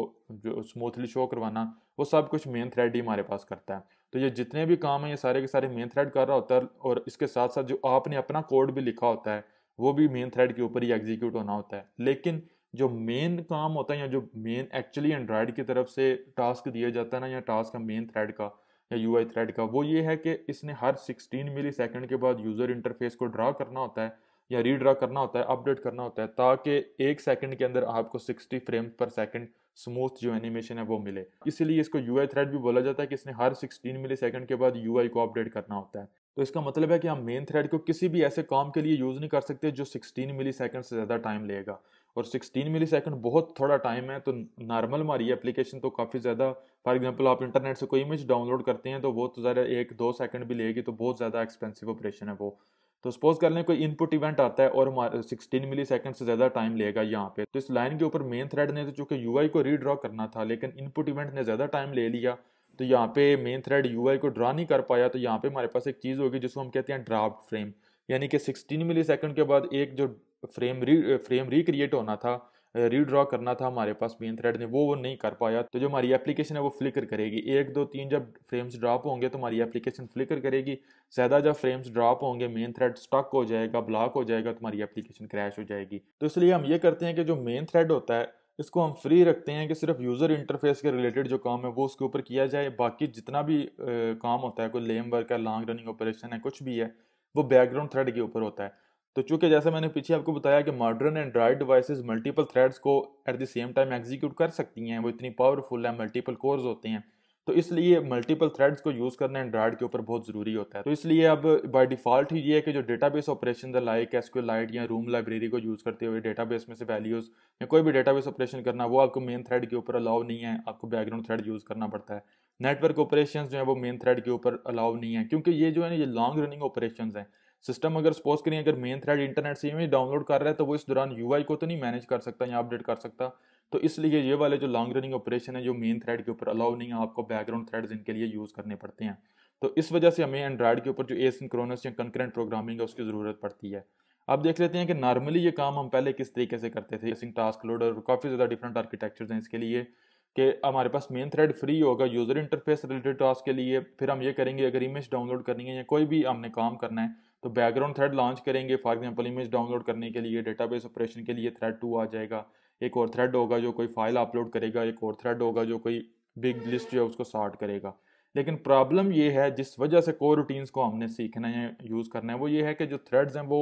जो स्मूथली शो करवाना वो सब कुछ मेन थ्रेड ही हमारे पास करता है तो ये जितने भी काम हैं ये सारे के सारे मेन थ्रेड कर रहा होता है और इसके साथ साथ जो आपने अपना कोड भी लिखा होता है वो भी मेन थ्रेड के ऊपर ही एग्जीक्यूट होना होता है लेकिन जो मेन काम होता है या जो मेन एक्चुअली एंड्रॉयड की तरफ से टास्क दिया जाता है ना या टास्क का मेन थ्रेड का या यू थ्रेड का वो ये है कि इसने हर सिक्सटीन मिली सेकेंड के बाद यूज़र इंटरफेस को ड्रा करना होता है या रीड्रा करना होता है अपडेट करना होता है ताकि एक सेकंड के अंदर आपको 60 फ्रेम पर सेकंड स्मूथ जो एनिमेशन है वो मिले इसीलिए इसको यू आई थ्रेड भी बोला जाता है कि इसने हर 16 मिली सेकेंड के बाद यू को अपडेट करना होता है तो इसका मतलब है कि हम मेन थ्रेड को किसी भी ऐसे काम के लिए यूज़ नहीं कर सकते जो 16 मिली सेकेंड से ज़्यादा टाइम लेगा और 16 मिली सेकेंड बहुत थोड़ा टाइम है तो नॉर्मल हमारी एप्लीकेशन तो काफ़ी ज़्यादा फॉर एग्जांपल आप इंटरनेट से कोई इमेज डाउनलोड करते हैं तो वो तो ज़्यादा एक दो सेकंड भी लेगी तो बहुत ज़्यादा एक्सपेंसिव ऑपरेशन है वो तो सपोज कर लें कोई इनपुट इवेंट आता है और हमारे सिक्सटीन मिली सेकेंड से ज़्यादा टाइम लेगा यहाँ पे तो इस लाइन के ऊपर मेन थ्रेड ने तो चूंकि यू को रीड्रॉ करना था लेकिन इनपुट इवेंट ने ज़्यादा टाइम ले लिया तो यहाँ पे मेन थ्रेड यू को ड्रा नहीं कर पाया तो यहाँ पे हमारे पास एक चीज़ होगी जिसको हम कहते हैं ड्राफ्ट फ्रेम यानी कि 16 मिली सेकेंड के बाद एक जो फ्रेम री फ्रेम रिक्रिएट होना था रीड्रॉ करना था हमारे पास बी थ्रेड ने वो वो नहीं कर पाया तो जो हमारी एप्लीकेशन है वो फ्लिकर करेगी एक दो तीन जब फ्रेम्स ड्रॉप होंगे तो हमारी एप्लीकेशन फ्लिकर करेगी ज़्यादा जब फ्रेम्स ड्रॉप होंगे मेन थ्रेड स्टक हो जाएगा ब्लॉक हो जाएगा तो हमारी एप्लीकेशन क्रैश हो जाएगी तो इसलिए हम ये करते हैं कि जो मेन थ्रेड होता है इसको हम फ्री रखते हैं कि सिर्फ यूज़र इंटरफेस के रिलेटेड जो काम है वो उसके ऊपर किया जाए बाकी जितना भी आ, काम होता है कोई लेम वर्क है लॉन्ग रनिंग ऑपरेशन है कुछ भी है वो बैकग्राउंड थ्रेड के ऊपर होता है तो चूंकि जैसे मैंने पीछे आपको बताया कि modern Android devices multiple threads को at the same time execute कर सकती हैं वो इतनी पावरफुल है मल्टीपल कोर्स होते हैं तो इसलिए मल्टीपल थ्रेड्स को यूज़ करना एंड्रॉयड के ऊपर बहुत ज़रूरी होता है तो इसलिए अब बाय डिफ़ॉल्ट ही ये है कि जो डेटाबेस ऑपरेशन लाइक लाइट या रूम लाइब्रेरी को यूज़ करते हुए डेटाबेस में से वैल्यूज़ या कोई भी डेटाबेस ऑपरेशन करना वो आपको मेन थ्रेड के ऊपर अलाउ नहीं है आपको बैकग्राउंड थ्रेड यूज़ करना पड़ता है नेटवर्क ऑपरेशन जो है वो मेन थ्रेड के ऊपर अलाउ नहीं है क्योंकि ये जो है ना ये लॉन्ग रनिंग ऑपरेशन हैं सिस्टम अगर सपोज करिए अगर मेन थ्रेड इंटरनेट से ही डाउनलोड कर रहा है तो वो इस दौरान यू को तो नहीं मैनेज कर सकता या अपडेट कर सकता तो इसलिए ये वाले जो लॉन्ग रनिंग ऑपरेशन है जो मेन थ्रेड के ऊपर अलाउ नहीं है आपको बैकग्राउंड थ्रेड्स इनके लिए यूज़ करने पड़ते हैं तो इस वजह से हमें एंड्रॉयड के ऊपर जो ए या कंक्रेंट प्रोग्रामिंग है उसकी ज़रूरत पड़ती है अब देख लेते हैं कि नॉर्मली ये काम हम पहले किस तरीके से करते थे एसिंग टास्क लोडर काफ़ी ज़्यादा डिफरेंट आर्किटेक्चर्स हैं इसके लिए कि हमारे पास मेन थ्रेड फ्री होगा यूज़र इंटरफेस रिलेटेड टास्क के लिए फिर हम ये करेंगे अगर इमेज डाउनलोड करनी है या कोई भी हमने काम करना है तो बैकग्राउंड थ्रेड लॉन्च करेंगे फॉर एग्जांपल इमेज डाउनलोड करने के लिए डेटाबेस ऑपरेशन के लिए थ्रेड टू आ जाएगा एक और थ्रेड होगा जो कोई फाइल अपलोड करेगा एक और थ्रेड होगा जो कोई बिग लिस्ट जो है उसको सॉर्ट करेगा लेकिन प्रॉब्लम ये है जिस वजह से कोर रूटीन्स को हमने सीखना है यूज़ करना है वो ये है कि जो थ्रेड्स हैं वो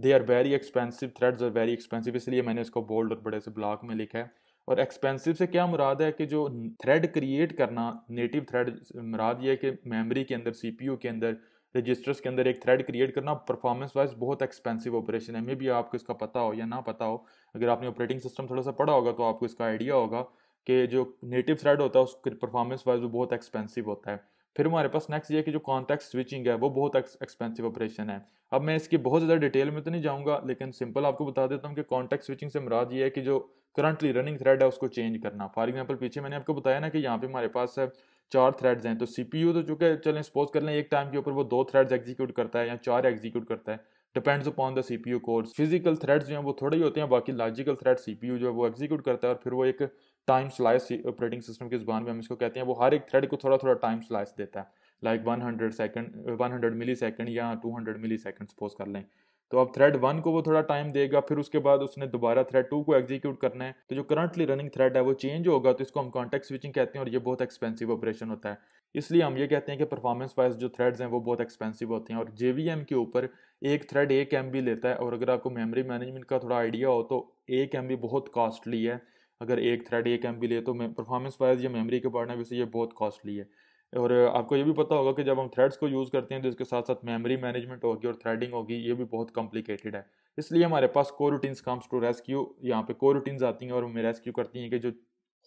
they are very expensive threads are very expensive इसलिए मैंने इसको बोल्ड और बड़े से ब्लॉक में लिखा है और एक्सपेंसिव से क्या मुराद है कि जो थ्रेड क्रिएट करना नेटिव थ्रेड मुराद ये है कि मेमोरी के अंदर सीपीयू के अंदर रजिस्टर्स के अंदर एक थ्रेड क्रिएट करना परफॉर्मेंस वाइज बहुत एक्सपेंसिव ऑपरेशन है मे भी आपको इसका पता हो या ना पता हो अगर आपने ऑपरेटिंग सिस्टम थोड़ा सा पढ़ा होगा तो आपको इसका आइडिया होगा कि जो नेटिव थ्रेड होता है उसके परफॉर्मेंस वाइज वो बहुत एक्सपेंसिव होता है फिर हमारे पास नेक्स्ट ये कि जो कॉन्टैक्ट स्विचिंग है वो बहुत एक्सपेंसिव ऑपरेशन है अब मैं इसकी बहुत ज़्यादा डिटेल में तो नहीं जाऊँगा लेकिन सिंपल आपको बता देता हूँ कि कॉन्टेक्ट स्विचिंग से मराद ये है कि जो करंटली रनिंग थ्रेड है उसको चेंज करना फॉर एग्जाम्पल पीछे मैंने आपको बताया ना कि यहाँ पे हमारे पास है चार थ्रेड्स हैं तो सीपीयू तो चूंकि चलें सपोज कर लें एक टाइम के ऊपर वो दो थ्रेड्स एग्जीक्यूट करता है या चार एग्जीक्यूट करता है depends upon the CPU cores physical threads जो हैं वो थोड़े ही होते हैं बाकी लॉजिकल थ्रेड सीपीयू जो है वो एग्जीक्यूट करता है और फिर वो एक टाइम स्लाइस ऑपरेटिंग सिस्टम के जुबान में हम इसको कहते हैं वो हर एक थ्रेड को थोड़ा थोड़ा टाइम स्लाइस देता है like one hundred second one hundred millisecond या two hundred millisecond suppose कर लें तो अब थ्रेड वन को वो थोड़ा टाइम देगा फिर उसके बाद उसने दोबारा थ्रेड टू को एग्जीक्यूट करना है तो जो करंटली रनिंग थ्रेड है वो चेंज होगा तो इसको हम कॉन्टेक्ट स्विचिंग कहते हैं और ये बहुत एक्सपेंसिव ऑपरेशन होता है इसलिए हम ये कहते हैं कि परफॉर्मेंस वाइज जो थ्रेड्स हैं वो बहुत एक्सपेंसिव होते हैं और जे के ऊपर एक थ्रेड एक एम लेता है और अगर आपको मेमरी मैनेजमेंट का थोड़ा आइडिया हो तो एक एम बहुत कॉस्टली है अगर एक थ्रेड एक एम ले तो परफॉर्मेंस वाइज या मेमरी के पार्टनर वैसे ये बहुत कॉस्टली है और आपको ये भी पता होगा कि जब हम थ्रेड्स को यूज़ करते हैं तो इसके साथ साथ मेमोरी मैनेजमेंट होगी और थ्रेडिंग होगी ये भी बहुत कॉम्प्लिकेटेड है इसलिए हमारे पास को रूटीन्स कम्स टू रेस्क्यू यहाँ पे को रूटीन्स आती हैं और हमें रेस्क्यू करती हैं कि जो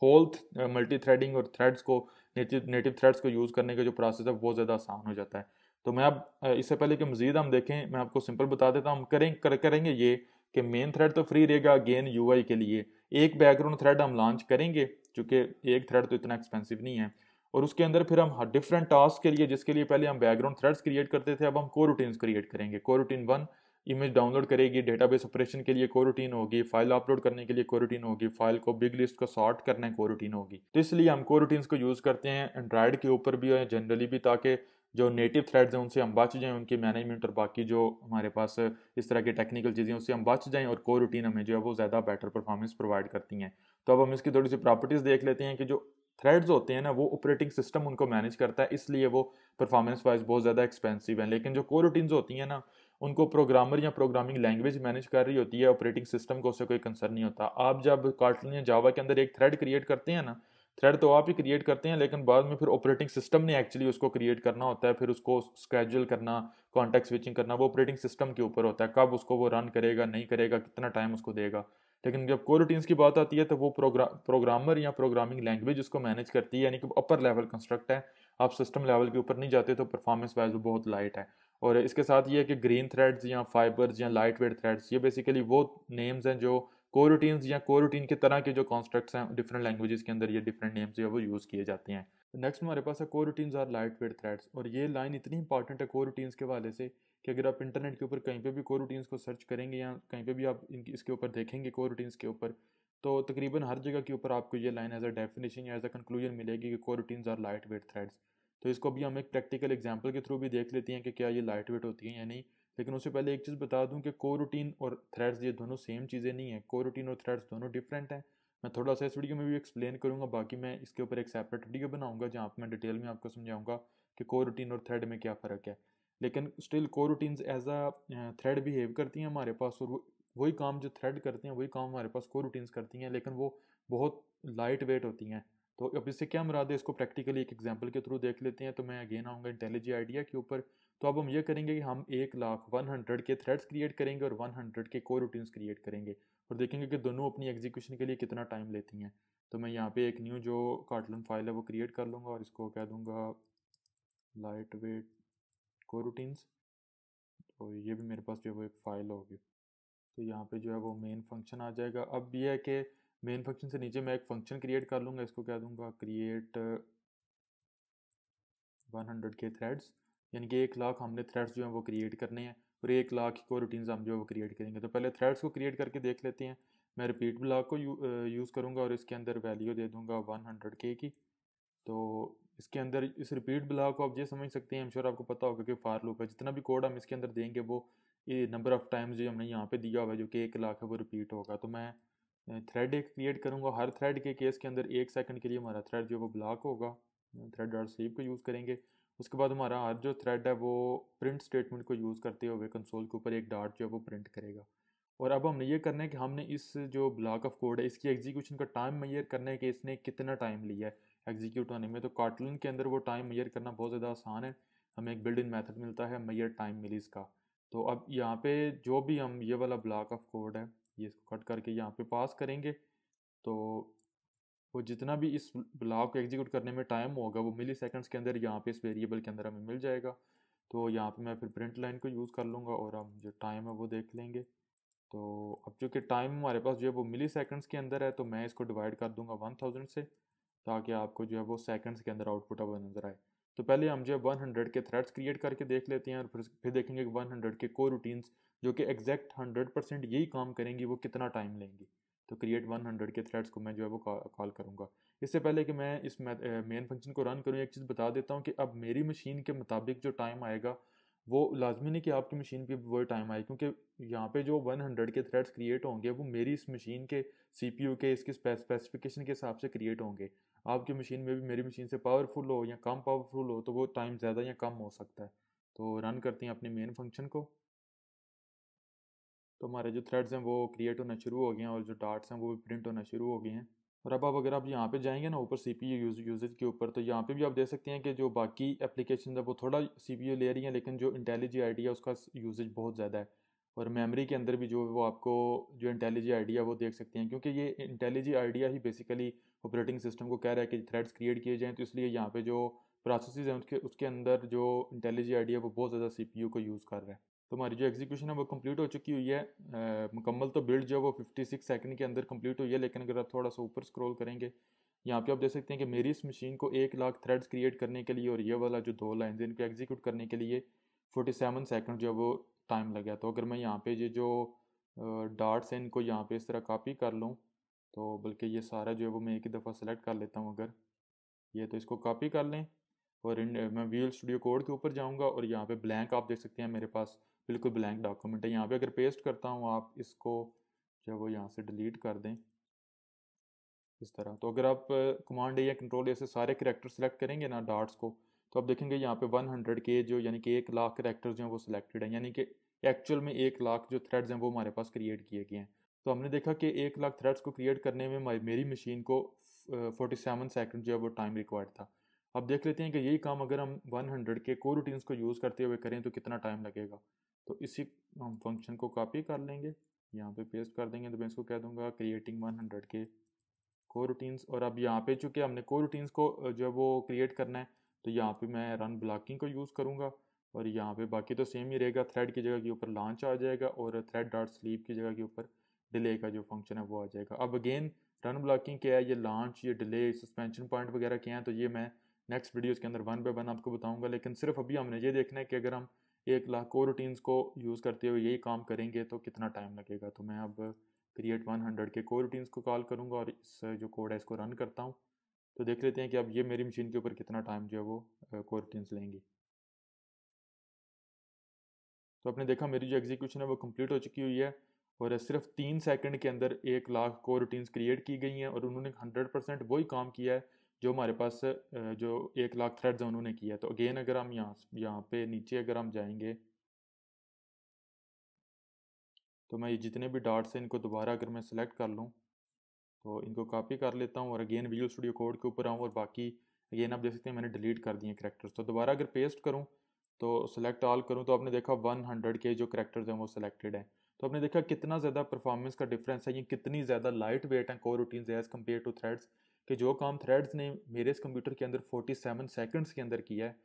होल मल्टी थ्रेडिंग और थ्रेड्स को नेटिव नेटिव थ्रेड्स को यूज़ करने का जो प्रोसेस है बहुत ज़्यादा आसान हो जाता है तो मैं अब इससे पहले कि मज़ीद हम देखें मैं आपको सिंपल बता देता हूँ हम करें कर, करेंगे ये कि मेन थ्रेड तो फ्री रहेगा अगेन यू के लिए एक बैकग्राउंड थ्रेड हम लॉन्च करेंगे चूँकि एक थ्रेड तो इतना एक्सपेंसिव नहीं है और उसके अंदर फिर हम डिफरेंट हाँ, टास्क के लिए जिसके लिए पहले हम बैकग्राउंड थ्रेड्स क्रिएट करते थे अब हम को रूटीन्स क्रिएट करेंगे coroutine one image download करेगी डेटाबेस ऑपरेशन के लिए को रूटीन होगी फाइल अपलोड करने के लिए को रूटीन होगी फाइल को बिग लिस्ट को सॉर्ट करने है को रूटीन होगी तो इसलिए हम को रूटीन्स को यूज़ करते हैं एंड्राइड के ऊपर भी और जनरली भी ताकि जो नेटिव थ्रेड्स हैं उनसे हम बच जाएं उनकी मैनेजमेंट और बाकी जो हमारे पास इस तरह की टेक्निकल चीज़ें उससे हम बच जाएं और को रूटीन हमें जो है वो ज़्यादा बेटर परफॉर्मेंस प्रोवाइड करती हैं तो अब हम इसकी थोड़ी सी प्रॉपर्टीज़ देख लेते हैं कि जो थ्रेड्स होते हैं ना वो ऑपरेटिंग सिस्टम उनको मैनेज करता है इसलिए वो परफॉर्मेंस वाइज बहुत ज़्यादा एक्सपेंसिव है लेकिन जो कोर रूटीन्स होती हैं ना उनको प्रोग्रामर या प्रोग्रामिंग लैंग्वेज मैनेज कर रही होती है ऑपरेटिंग सिस्टम को उससे कोई कंसर्न नहीं होता आप जब कार्टून या जावा के अंदर एक थ्रेड क्रिएट करते हैं ना थ्रेड तो आप ही क्रिएट करते हैं लेकिन बाद में फिर ऑपरेटिंग सिस्टम ने एक्चुअली उसको क्रिएट करना होता है फिर उसको स्केजुअल करना कॉन्टैक्ट स्विचिंग करना वो ऑपरेटिंग सिस्टम के ऊपर होता है कब उसको वो रन करेगा नहीं करेगा कितना टाइम उसको देगा लेकिन जब कोरूटीन्स की बात आती है तो वो प्रोग्रा प्रोग्रामर या प्रोग्रामिंग लैंग्वेज उसको मैनेज करती है यानी कि अपर लेवल कंस्ट्रक्ट है आप सिस्टम लेवल के ऊपर नहीं जाते तो परफॉर्मेंस वाइज वो बहुत लाइट है और इसके साथ ये है कि ग्रीन थ्रेड्स या फाइबर्स या लाइट वेट थ्रेड्स ये बेसिकली वो नेम्स हैं जो कोरूटीन्स या कोरूटीन की तरह के जो कॉन्स्ट्रक्ट्स हैं डिफरेंट लैंग्वेजेस के अंदर ये डिफरेंट नेम्स जो है वो यूज़ किए जाते हैं नेक्स्ट हमारे पास है coroutines are lightweight threads और ये लाइन इतनी इंपॉर्टेंट है कोरूटीन्स के वाले से कि अगर आप इंटरनेट के ऊपर कहीं पे भी को रूटीन्स को सर्च करेंगे या कहीं पे भी आप इनकी इसके ऊपर देखेंगे को रूटीन्स के ऊपर तो तकरीबन हर जगह के ऊपर आपको ये लाइन एज अ डेफिनेशन या एज अ कंक्लूजन मिलेगी कि coroutines are lightweight threads तो इसको अभी हम एक प्रैक्टिकल एग्जाम्पल के थ्रू भी देख लेते हैं कि क्या ये लाइट वेट होती है या नहीं लेकिन उससे पहले एक चीज़ बता दूँ कि को रूटीन और थ्रेड्स ये दोनों सेम चीज़ें नहीं है को रूटीन और थ्रेड्स दोनों डिफरेंट हैं मैं थोड़ा सा इस वीडियो में भी एक्सप्लेन करूँगा बाकी मैं इसके ऊपर एक सेपरेट वीडियो बनाऊँगा जहाँ पर मैं डिटेल में आपको समझाऊंगा कि को रूटीन और थ्रेड में क्या फ़र्क है लेकिन still coroutine as a thread behave करती हैं हमारे पास और वही काम जो थ्रेड करते हैं वही काम हमारे पास कोर रूटीन्स करती हैं लेकिन वो बहुत लाइट वेट होती हैं तो अब इससे क्या मुराद है इसको प्रैक्टिकली एक एग्जाम्पल के थ्रू देख लेते हैं तो मैं अगेन आऊँगा इंटेलिजी आइडिया के ऊपर तो अब हम ये करेंगे कि हम एक lakh one hundred K threads create करेंगे और one hundred K coroutines create करेंगे और देखेंगे कि दोनों अपनी एग्जीक्यूशन के लिए कितना टाइम लेती हैं तो मैं यहाँ पे एक न्यू जो कार्टलन फाइल है वो क्रिएट कर लूँगा और इसको कह दूँगा लाइट वेट को रूटीन्स तो ये भी मेरे पास जो है वो एक फ़ाइल होगी तो यहाँ पे जो है वो मेन फंक्शन आ जाएगा अब ये है कि मेन फंक्शन से नीचे मैं एक फंक्शन क्रिएट कर लूँगा इसको क्या दूंगा क्रिएट 100 के थ्रेड्स यानी कि एक लाख हमने थ्रेड्स जो हैं वो क्रिएट करने हैं और एक लाख को रूटीन्स हम जो है वो क्रिएट करेंगे तो पहले थ्रेड्स को क्रिएट करके देख लेते हैं मैं रिपीट ब्लॉक को यू, यूज़ करूँगा और इसके अंदर वैल्यू दे दूँगा वन हंड्रेड के की तो इसके अंदर इस रिपीट ब्लॉक को आप ये समझ सकते हैं हम श्योर आपको पता होगा कि फार लूप है जितना भी कोड हम इसके अंदर देंगे वो ये नंबर ऑफ़ टाइम्स जो हमने यहाँ पे दिया हुआ है जो कि एक लाख है वो रिपीट होगा तो मैं थ्रेड एक क्रिएट करूँगा हर थ्रेड के केस के अंदर एक सेकंड के लिए हमारा थ्रेड जो है वो ब्लॉक होगा थ्रेड डॉट सेव को यूज़ करेंगे उसके बाद हमारा हर जो थ्रेड है वो प्रिंट स्टेटमेंट को यूज़ करते हुए कंसोल के ऊपर एक डार्ट जो है वो प्रिंट करेगा और अब हमने ये करना है कि हमने इस जो ब्लॉक ऑफ कोड है इसकी एग्जीक्यूशन का टाइम मैयर करना है कि इसने कितना टाइम लिया है एग्जीक्यूट होने में तो कार्टलिन के अंदर वो टाइम मैयर करना बहुत ज़्यादा आसान है हमें एक बिल्ड इन मैथड मिलता है मैयर टाइम मिलीज का तो अब यहाँ पे जो भी हम ये वाला ब्लॉक ऑफ कोड है ये इसको कट करके यहाँ पे पास करेंगे तो वो जितना भी इस ब्लॉक को एग्जीक्यूट करने में टाइम होगा वो मिली सेकेंड्स के अंदर यहाँ पे इस वेरिएबल के अंदर हमें मिल जाएगा तो यहाँ पे मैं फिर प्रिंट लाइन को यूज़ कर लूँगा और हम जो टाइम है वो देख लेंगे तो अब चूँकि टाइम हमारे पास जो है वो मिली सेकेंड्स के अंदर है तो मैं इसको डिवाइड कर दूँगा वन थाउजेंड से ताकि आपको जो है वो सेकंड्स के अंदर आउटपुट अब नज़र आए तो पहले हम जो है one hundred K threads create करके देख लेते हैं और फिर फिर देखेंगे वन हंड्रेड के को रूटीन्स जो कि एग्जैक्ट हंड्रेड परसेंट यही काम करेंगी वो कितना टाइम लेंगी तो create one hundred K threads को मैं जो है वो कॉल करूँगा इससे पहले कि मैं इस मेन फंक्शन को रन करूँ एक चीज़ बता देता हूँ कि अब मेरी मशीन के मुताबिक जो टाइम आएगा वो लाजमी नहीं कि आपकी मशीन पर वो टाइम आए क्योंकि यहाँ पे जो 100 के थ्रेड्स क्रिएट होंगे वो मेरी इस मशीन के सीपीयू के इसके स्पेसिफिकेशन के हिसाब से क्रिएट होंगे आपकी मशीन में भी मेरी मशीन से पावरफुल हो या कम पावरफुल हो तो वो टाइम ज़्यादा या कम हो सकता है तो रन करते हैं अपने मेन फंक्शन को तो हमारे जो थ्रेड्स हैं वो क्रिएट होना शुरू हो गए हैं और जो डार्ट्स हैं वो भी प्रिंट होना शुरू हो गए हैं और अब आप अगर आप यहाँ पे जाएंगे ना ऊपर सी पी यूजेज के ऊपर तो यहाँ पे भी आप देख सकते हैं कि जो बाकी एप्लीकेशन है वो थोड़ा सी पी यू ले रही हैं लेकिन जो इंटेलिजी आइडिया उसका यूजेज बहुत ज़्यादा है और मेमोरी के अंदर भी जो वो आपको जो इंटेलिजी आइडिया वो देख सकते हैं क्योंकि ये इंटेलिजी आइडिया ही बेसिकली ऑपरेटिंग सिस्टम को कह रहा है कि थ्रेड्स क्रिएट किए जाएँ तो इसलिए यहाँ पर जो प्रोसेस हैं उसके उसके अंदर जो इंटेलिजी आइडिया वो बहुत ज़्यादा सी को यूज़ कर रहा है तो हमारी जो एग्जीक्यूशन है वो कंप्लीट हो चुकी हुई है मुकम्मल तो बिल्ड जो है वो 56 सेकंड के अंदर कंप्लीट हुई है लेकिन अगर आप थोड़ा सा ऊपर स्क्रॉल करेंगे यहाँ पे आप देख सकते हैं कि मेरी इस मशीन को एक लाख थ्रेड्स क्रिएट करने के लिए और ये वाला जो दो लाइन इनको एग्जीक्यूट करने के लिए 47 सेकंड जो है वो टाइम लगेगा तो अगर मैं यहाँ पे ये जो डार्ट्स हैं इनको यहाँ पे इस तरह कॉपी कर लूँ तो बल्कि ये सारा जो है वो मैं एक ही दफ़ा सेलेक्ट कर लेता हूँ अगर ये तो इसको कॉपी कर लें और इन मैं वीएल स्टूडियो कोड के ऊपर जाऊँगा और यहाँ पे ब्लैंक आप देख सकते हैं मेरे पास बिल्कुल ब्लैंक डॉक्यूमेंट है यहाँ पे अगर पेस्ट करता हूँ आप इसको जो है वो यहाँ से डिलीट कर दें इस तरह तो अगर आप कमांड ए या कंट्रोल ऐसे सारे करेक्टर सेलेक्ट करेंगे ना डार्ट्स को तो आप देखेंगे यहाँ पे 100 के जो यानी कि एक लाख करेक्टर्स जो हैं वो सिलेक्टेड हैं यानी कि एक्चुअल में एक लाख जो थ्रेड्स हैं वो हमारे पास क्रिएट किए गए हैं तो हमने देखा कि एक लाख थ्रेड्स को क्रिएट करने में मेरी मशीन को 47 सेकेंड जो है वो टाइम रिक्वायर्ड था अब देख लेते हैं कि यही काम अगर हम 100 के को रूटीन्स को यूज़ करते हुए करें तो कितना टाइम लगेगा तो इसी हम फंक्शन को कॉपी कर लेंगे यहाँ पे पेस्ट कर देंगे तो मैं इसको कह दूँगा क्रिएटिंग हंड्रेड के को रूटीन्स और अब यहाँ पर चूँकि हमने को रूटीन्स को जो है वो क्रिएट करना है तो यहाँ पे मैं रन ब्लॉकिंग को यूज़ करूँगा और यहाँ पे बाकी तो सेम ही रहेगा थ्रेड की जगह के ऊपर लॉन्च आ जाएगा और थ्रेड डॉट स्लीप की जगह के ऊपर डिले का जो फंक्शन है वो आ जाएगा अब अगेन रन ब्लॉकिंग क्या है ये लॉन्च ये डिले सस्पेंशन पॉइंट वगैरह क्या है तो ये मैं नेक्स्ट वीडियोज़ के अंदर वन बाई वन आपको बताऊँगा लेकिन सिर्फ अभी हमने ये देखना है कि अगर हम एक लाख को रूटीन्स को यूज़ करते हुए यही काम करेंगे तो कितना टाइम लगेगा तो मैं अब क्रिएट वन हंड्रेड के को रूटीन्स को कॉल करूँगा और इस जो कोड है इसको रन करता हूँ तो देख लेते हैं कि अब ये मेरी मशीन के ऊपर कितना टाइम जो है वो कोरिटेंस लेंगी तो आपने देखा मेरी जो एग्जीक्यूशन है वो कंप्लीट हो चुकी हुई है और सिर्फ तीन सेकंड के अंदर एक लाख को रूटीन्स क्रिएट की गई हैं और उन्होंने हंड्रेड परसेंट वही काम किया है जो हमारे पास जो एक लाख थ्रेड्स हैं उन्होंने किया है तो अगेन अगर हम यहाँ यहाँ पे नीचे अगर हम जाएंगे तो मैं ये जितने भी डार्ट्स हैं इनको दोबारा अगर मैं सिलेक्ट कर लूँ तो इनको कॉपी कर लेता हूँ और अगेन विजुअल स्टूडियो कोड के ऊपर आऊँ और बाकी अगेन आप देख सकते हैं मैंने डिलीट कर दिए करैक्टर्स तो दोबारा अगर पेस्ट करूँ तो सेलेक्ट ऑल करूँ तो आपने देखा वन हंड्रेड के जो करेक्टर्स हैं वो सिलेक्टेड हैं तो आपने देखा कितना ज़्यादा परफॉर्मेंस का डिफरेंस है ये कितनी ज़्यादा लाइट वेट हैं coroutine as compare to threads कि जो काम थ्रेड्स ने मेरे इस कंप्यूटर के अंदर सेवन सेकेंड्स के अंदर किया है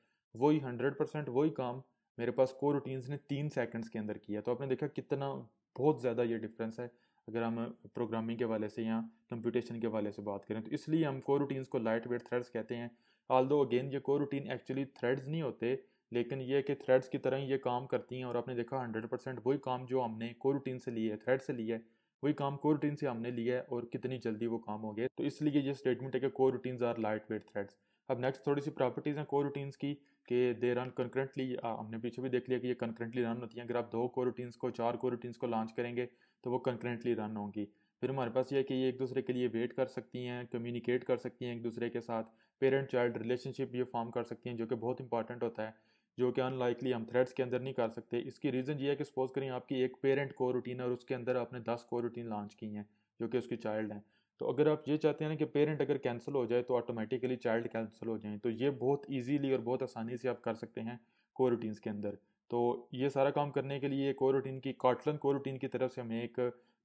वही हंड्रेड परसेंट वही काम मेरे पास कोर रूटीन्स ने तीन सेकेंड्स के अंदर किया तो आपने देखा कितना बहुत ज़्यादा ये डिफरेंस है अगर हम प्रोग्रामिंग के वाले से या कंप्यूटेशन के वाले से बात करें तो इसलिए हम कोर रूटीन्स को लाइट वेट थ्रेड्स कहते हैं आल दो अगेन ये को रूटीन एक्चुअली थ्रेड्स नहीं होते लेकिन ये कि थ्रेड्स की तरह ये काम करती हैं और आपने देखा हंड्रेड परसेंट वही काम जो हमने को रूटीन से लिया है थ्रेड से लिया है वही काम को रूटीन से हमने लिया है और कितनी जल्दी वो काम हो गया तो इसलिए ये स्टेटमेंट है कि coroutines are lightweight threads अब नेक्स्ट थोड़ी सी प्रॉपर्टीज़ हैं को रूटीन्स की कि दे रन कंक्रेंटली हमने पीछे भी देख लिया कि ये कंकरेंटली रन होती हैं अगर आप दो को रूटीन्स को चार को रूटीन्स को लॉन्च करेंगे तो वो कंकरेंटली रन होंगी फिर हमारे पास ये कि ये एक दूसरे के लिए वेट कर सकती हैं कम्युनिकेट कर सकती हैं एक दूसरे के साथ पेरेंट चाइल्ड रिलेशनशिप ये फॉर्म कर सकती हैं जो कि बहुत इंपॉर्टेंट होता है जो कि अनलाइकली हम थ्रेड्स के अंदर नहीं कर सकते इसकी रीज़न ये है कि सपोज करें आपकी एक पेरेंट को रूटीन और उसके अंदर आपने दस को रूटीन लॉन्च की हैं जो कि उसकी चाइल्ड हैं तो अगर आप ये चाहते हैं ना कि पेरेंट अगर कैंसिल हो जाए तो ऑटोमेटिकली चाइल्ड कैंसिल हो जाए तो ये बहुत ईजीली और बहुत आसानी से आप कर सकते हैं को रूटीन्स के अंदर तो ये सारा काम करने के लिए कोरोटीन की कार्टलन कोरोटीन की तरफ से हमें एक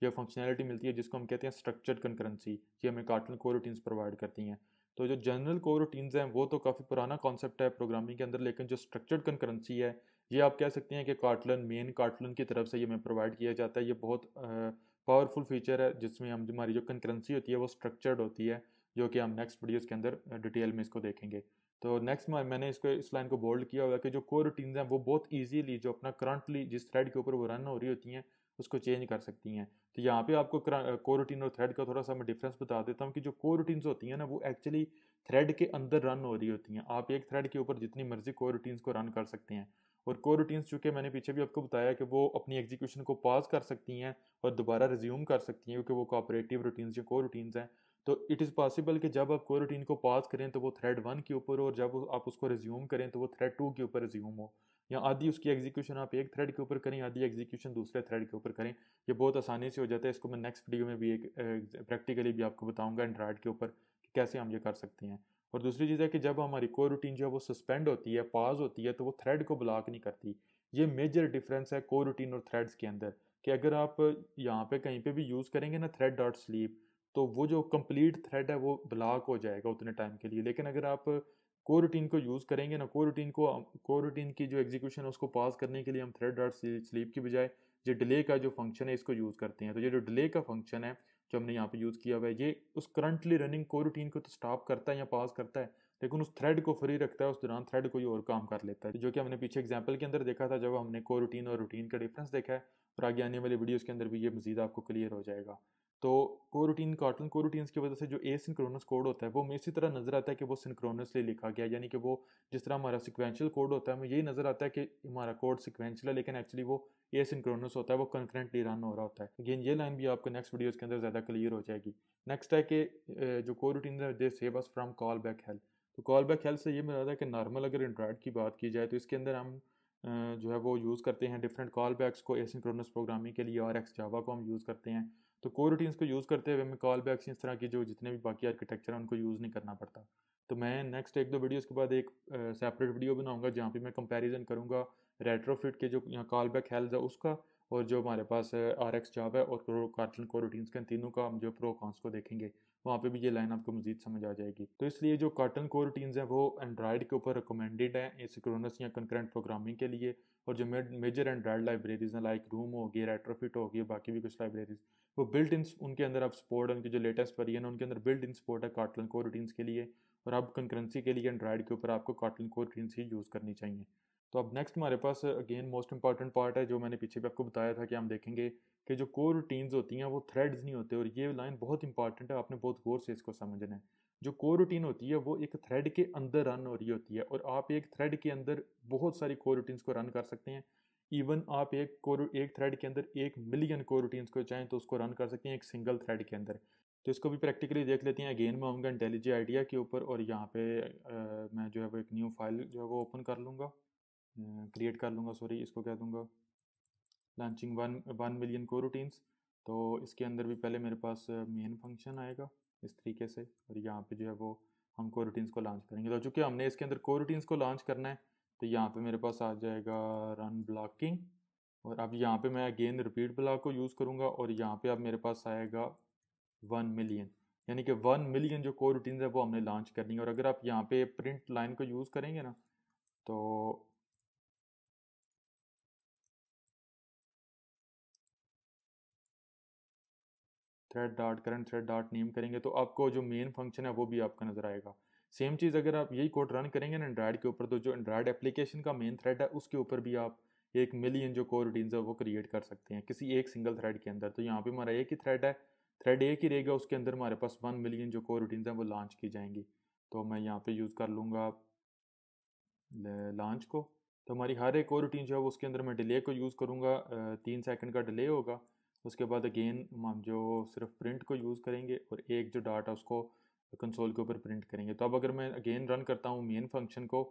जो फंक्शनैलिटी मिलती है जिसको हम कहते हैं स्ट्रक्चर्ड कंकरेंसी ये हमें कार्टलन कोरोटीन्स प्रोवाइड करती हैं तो जो जनरल कोरोटीन्स हैं वो तो काफ़ी पुराना कॉन्सेप्ट है प्रोग्रामिंग के अंदर लेकिन जो स्ट्रक्चर्ड कंकरेंसी है ये आप कह सकते हैं कि कार्टलन मेन कार्टलन की तरफ से ये हमें प्रोवाइड किया जाता है ये बहुत पावरफुल फीचर है जिसमें हम हमारी जो कंकरेंसी होती है वो स्ट्रक्चर्ड होती है जो कि हम नेक्स्ट वीडियोज़ के अंदर डिटेल में इसको देखेंगे तो नेक्स्ट मैं मैंने इसको इस लाइन को बोल्ड किया हुआ कि जो कोर रूटीन हैं वो बहुत ईजीली जो अपना करंटली जिस थ्रेड के ऊपर वो रन हो रही होती हैं उसको चेंज कर सकती हैं तो यहाँ पे आपको को रूटीन और थ्रेड का थोड़ा सा मैं डिफरेंस बता देता हूँ कि जो कोर रूटीन्स होती हैं ना वो एक्चुअली थ्रेड के अंदर रन हो रही होती हैं आप एक थ्रेड के ऊपर जितनी मर्जी को रूटीन्स को रन कर सकते हैं और को रूटीन्स चूँकि मैंने पीछे भी आपको बताया कि वो अपनी एग्जीक्यूशन को पॉज कर सकती हैं और दोबारा रिज्यूम कर सकती हैं क्योंकि वो कोऑपरेटिव रूटीन्स या कोर रूटीन्स हैं तो इट इज़ पॉसिबल कि जब आप को रूटीन को पॉज करें तो वो थ्रेड वन के ऊपर हो और जब आप उसको रिज्यूम करें तो वो थ्रेड टू के ऊपर रिज्यूम हो या आधी उसकी एग्जीक्यूशन आप एक थ्रेड के ऊपर करें आधी एग्जीक्यूशन दूसरे थ्रेड के ऊपर करें ये बहुत आसानी से हो जाता है इसको मैं नेक्स्ट वीडियो में भी एक प्रैक्टिकली भी आपको बताऊंगा एंड्रॉयड के ऊपर कि कैसे हम ये कर सकते हैं और दूसरी चीज़ है कि जब हमारी कोर रूटीन जो है वो सस्पेंड होती है पॉज होती है तो वो थ्रेड को ब्लॉक नहीं करती ये मेजर डिफरेंस है कोर रूटीन और थ्रेड्स के अंदर कि अगर आप यहाँ पे कहीं पे भी यूज़ करेंगे ना थ्रेड डॉट स्लीप तो वो जो कंप्लीट थ्रेड है वो ब्लॉक हो जाएगा उतने टाइम के लिए लेकिन अगर आप को रूटीन को यूज़ करेंगे ना को रूटीन को को रूटीन की जो एग्जीक्यूशन है उसको पास करने के लिए हम थ्रेड डॉट स्लीप की बजाय जो डिले का जो फंक्शन है इसको यूज़ करते हैं तो ये जो डिले का फंक्शन है जो हमने यहाँ पे यूज़ किया हुआ है ये उस करंटली रनिंग को रूटीन को तो स्टॉप करता है या पास करता है लेकिन उस थ्रेड को फ्री रखता है उस दौरान थ्रेड कोई और काम कर लेता है जो कि हमने पीछे एग्जाम्पल के अंदर देखा था जब हमने को रूटीन और रूटीन का डिफरेंस देखा है और आगे आने वाले वीडियोज़ के अंदर भी ये मजीद आपको क्लियर हो जाएगा तो रूटीन कार्टून कोरूटीन्स की वजह से जो ए सिंक्रोनस कोड होता है वो हमें इसी तरह नज़र आता है कि वो सिंक्रोनसली लिखा गया यानी कि वो जिस तरह हमारा सिक्वेंशियल कोड होता है हमें यही नज़र आता है कि हमारा कोड सिक्वेंशियल है लेकिन एक्चुअली वो ए सिंक्रोनस होता है वो कंकरेंटली रन हो रहा होता है अगेन ये लाइन भी आपको नेक्स्ट वीडियोज़ के अंदर ज़्यादा क्लियर हो जाएगी नेक्स्ट है कि जो रूटीन है they save us from callback hell तो कॉल बैक हेल्थ से ये मिला है कि नॉर्मल अगर एंड्रॉयड की बात की जाए तो इसके अंदर हम जो है वो यूज़ करते हैं डिफरेंट कॉल बैक्स को एसिंक्रोनस प्रोग्रामिंग के लिए और एक्स जावा को हम यूज़ करते हैं तो को रूटीन्स को यूज़ करते हुए हमें कॉल बैक्स इस तरह की जो जितने भी बाकी आर्किटेक्चर हैं उनको यूज़ नहीं करना पड़ता तो मैं नेक्स्ट एक दो वीडियोज़ के बाद एक सेपरेट वीडियो बनाऊंगा जहाँ पे मैं कंपैरिजन करूँगा रेट्रोफिट के जो यहाँ कॉल बैक हेल्थ है उसका और जो हमारे पास आर एक्स जॉब है और कार्टन को रूटीन्स के तीनों का हम जो प्रो कॉन्स को देखेंगे वहाँ पे भी ये लाइन आपको मजीद समझ आ जाएगी तो इसलिए जो कार्टन को रूटीन्स हैं वो एंड्रॉयड के ऊपर रिकमेंडेड हैं क्रोनस या कंकरेंट प्रोग्रामिंग के लिए और जो मेजर एंड्रॉयड लाइब्रेरीज हैं लाइक रूम होगी रेट्रोफिट होगी बाकी भी कुछ लाइब्रेरीज वो बिल्ट इन उनके अंदर अब सपोर्ट उनकी जो लेटेस्ट वर्जन है उनके अंदर बिल्ट इन सपोर्ट है कार्टलन को रूटीन्स के लिए और अब कंकरेंसी के लिए एंड्रॉयड के ऊपर आपको कार्टलन को रूटीन्स ही यूज़ करनी चाहिए तो अब नेक्स्ट हमारे पास अगेन मोस्ट इंपॉर्टेंट पार्ट है जो मैंने पीछे भी आपको बताया था कि हम देखेंगे कि जो कोर रूटीन्स होती हैं वो थ्रेड्स नहीं होते और ये लाइन बहुत इंपॉर्टेंट है आपने बहुत गौर से इसको समझना है जो कोर रूटीन होती है वो एक थ्रेड के अंदर रन हो रही होती है और आप एक थ्रेड के अंदर बहुत सारी कोर रूटीन्स को रन कर सकते हैं इवन आप एक कोर एक थ्रेड के अंदर एक मिलियन को रूटीन्स को चाहें तो उसको रन कर सकते हैं एक सिंगल थ्रेड के अंदर तो इसको भी प्रैक्टिकली देख लेते हैं अगेन मैं आऊँगा इंटेलिजी आइडिया के ऊपर और यहाँ पे आ, मैं जो है वो एक न्यू फाइल जो है वो ओपन कर लूँगा क्रिएट कर लूँगा सॉरी इसको कह दूँगा launching one one million coroutines तो इसके अंदर भी पहले मेरे पास मेन फंक्शन आएगा इस तरीके से और यहाँ पर जो है वो हम को रूटीन्स को लॉन्च करेंगे तो चूँकि हमने इसके अंदर को रूटीन्स को लॉन्च करना है तो यहाँ पे मेरे पास आ जाएगा रन ब्लॉकिंग और अब यहाँ पे मैं अगेन रिपीट ब्लॉक को यूज़ करूँगा और यहाँ पे अब मेरे पास आएगा वन मिलियन यानी कि वन मिलियन जो कोर रूटीन है वो हमने लॉन्च करनी है और अगर आप यहाँ पे प्रिंट लाइन को यूज़ करेंगे ना तो thread dot current thread dot name करेंगे तो आपको जो मेन फंक्शन है वो भी आपका नज़र आएगा सेम चीज़ अगर आप यही कोड रन करेंगे ना एंड्राइड के ऊपर तो जो एंड्रॉयड एप्लीकेशन का मेन थ्रेड है उसके ऊपर भी आप एक मिलियन जो कोर रूटीन्स है वो क्रिएट कर सकते हैं किसी एक सिंगल थ्रेड के अंदर तो यहाँ पे हमारा एक ही थ्रेड है थ्रेड एक ही रहेगा उसके अंदर हमारे पास वन मिलियन जो कोर रूटीन्स हैं वो लॉन्च की जाएंगी तो मैं यहाँ पर यूज़ कर लूँगा लॉन्च को तो हमारी हर एक कोर रूटीन जो है वो उसके अंदर मैं डिले को यूज़ करूँगा तीन सेकेंड का डिले होगा उसके बाद अगेन हम जो सिर्फ प्रिंट को यूज़ करेंगे और एक जो डाटा उसको कंसोल के ऊपर प्रिंट करेंगे तो अब अगर मैं अगेन रन करता हूँ मेन फंक्शन को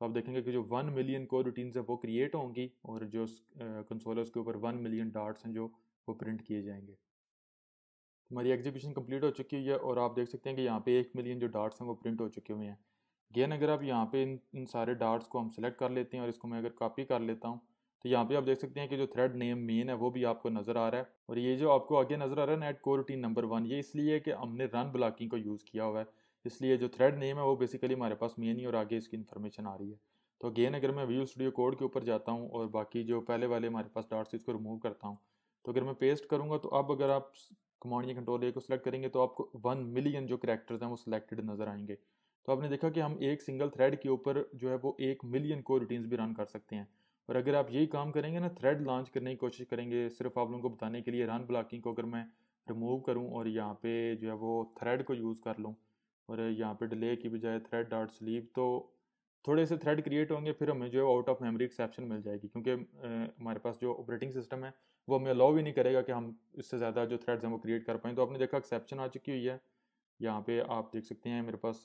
तो आप देखेंगे कि जो वन मिलियन को रूटीन्स है वो क्रिएट होंगी और जो कंसोल है उसके ऊपर वन मिलियन डार्ट्स हैं जो वो प्रिंट किए जाएंगे तो हमारी एग्जीबिशन कंप्लीट हो चुकी है और आप देख सकते हैं कि यहाँ पे एक मिलियन जो डार्ट्स हैं वो प्रिंट हो चुके हुए हैं अगेन अगर आप यहाँ पे इन इन सारे डार्ट्स को हम सेलेक्ट कर लेते हैं और इसको मैं अगर कॉपी कर लेता हूँ तो यहाँ पे आप देख सकते हैं कि जो थ्रेड नेम मेन है वो भी आपको नज़र आ रहा है और ये जो आपको आगे नज़र आ रहा है नेट को रूटीन नंबर वन ये इसलिए कि हमने रन ब्लॉकिंग को यूज़ किया हुआ है इसलिए जो थ्रेड नेम है वो बेसिकली हमारे पास मेन ही और आगे इसकी इन्फॉर्मेशन आ रही है तो अगेन अगर मैं व्यू स्टूडियो कोड के ऊपर जाता हूँ और बाकी जो पहले वाले हमारे पास डार्ट्स इसको रिमूव करता हूँ तो अगर मैं पेस्ट करूँगा तो अब अगर आप कमांड या कंट्रोल ए को सिलेक्ट करेंगे तो आपको वन मिलियन जो करेक्टर्स हैं वो सिलेक्टेड नज़र आएंगे तो आपने देखा कि हम एक सिंगल थ्रेड के ऊपर जो है वो एक मिलियन को रूटीन्स भी रन कर सकते हैं और अगर आप यही काम करेंगे ना थ्रेड लॉन्च करने की कोशिश करेंगे सिर्फ आप लोगों को बताने के लिए रन ब्लॉकिंग को अगर मैं रिमूव करूँ और यहाँ पे जो है वो थ्रेड को यूज़ कर लूँ और यहाँ पे डिले की बजाय थ्रेड डॉट स्लीव तो थोड़े से थ्रेड क्रिएट होंगे फिर हमें जो है आउट ऑफ मेमोरी एक्सेप्शन मिल जाएगी क्योंकि हमारे पास जो ऑपरेटिंग सिस्टम है वो हमें अलाउ भी नहीं करेगा कि हम इससे ज़्यादा जो थ्रेड्स हैं वो क्रिएट कर पाएँ तो आपने देखा एक्सेप्शन आ चुकी हुई है यहाँ पे आप देख सकते हैं मेरे पास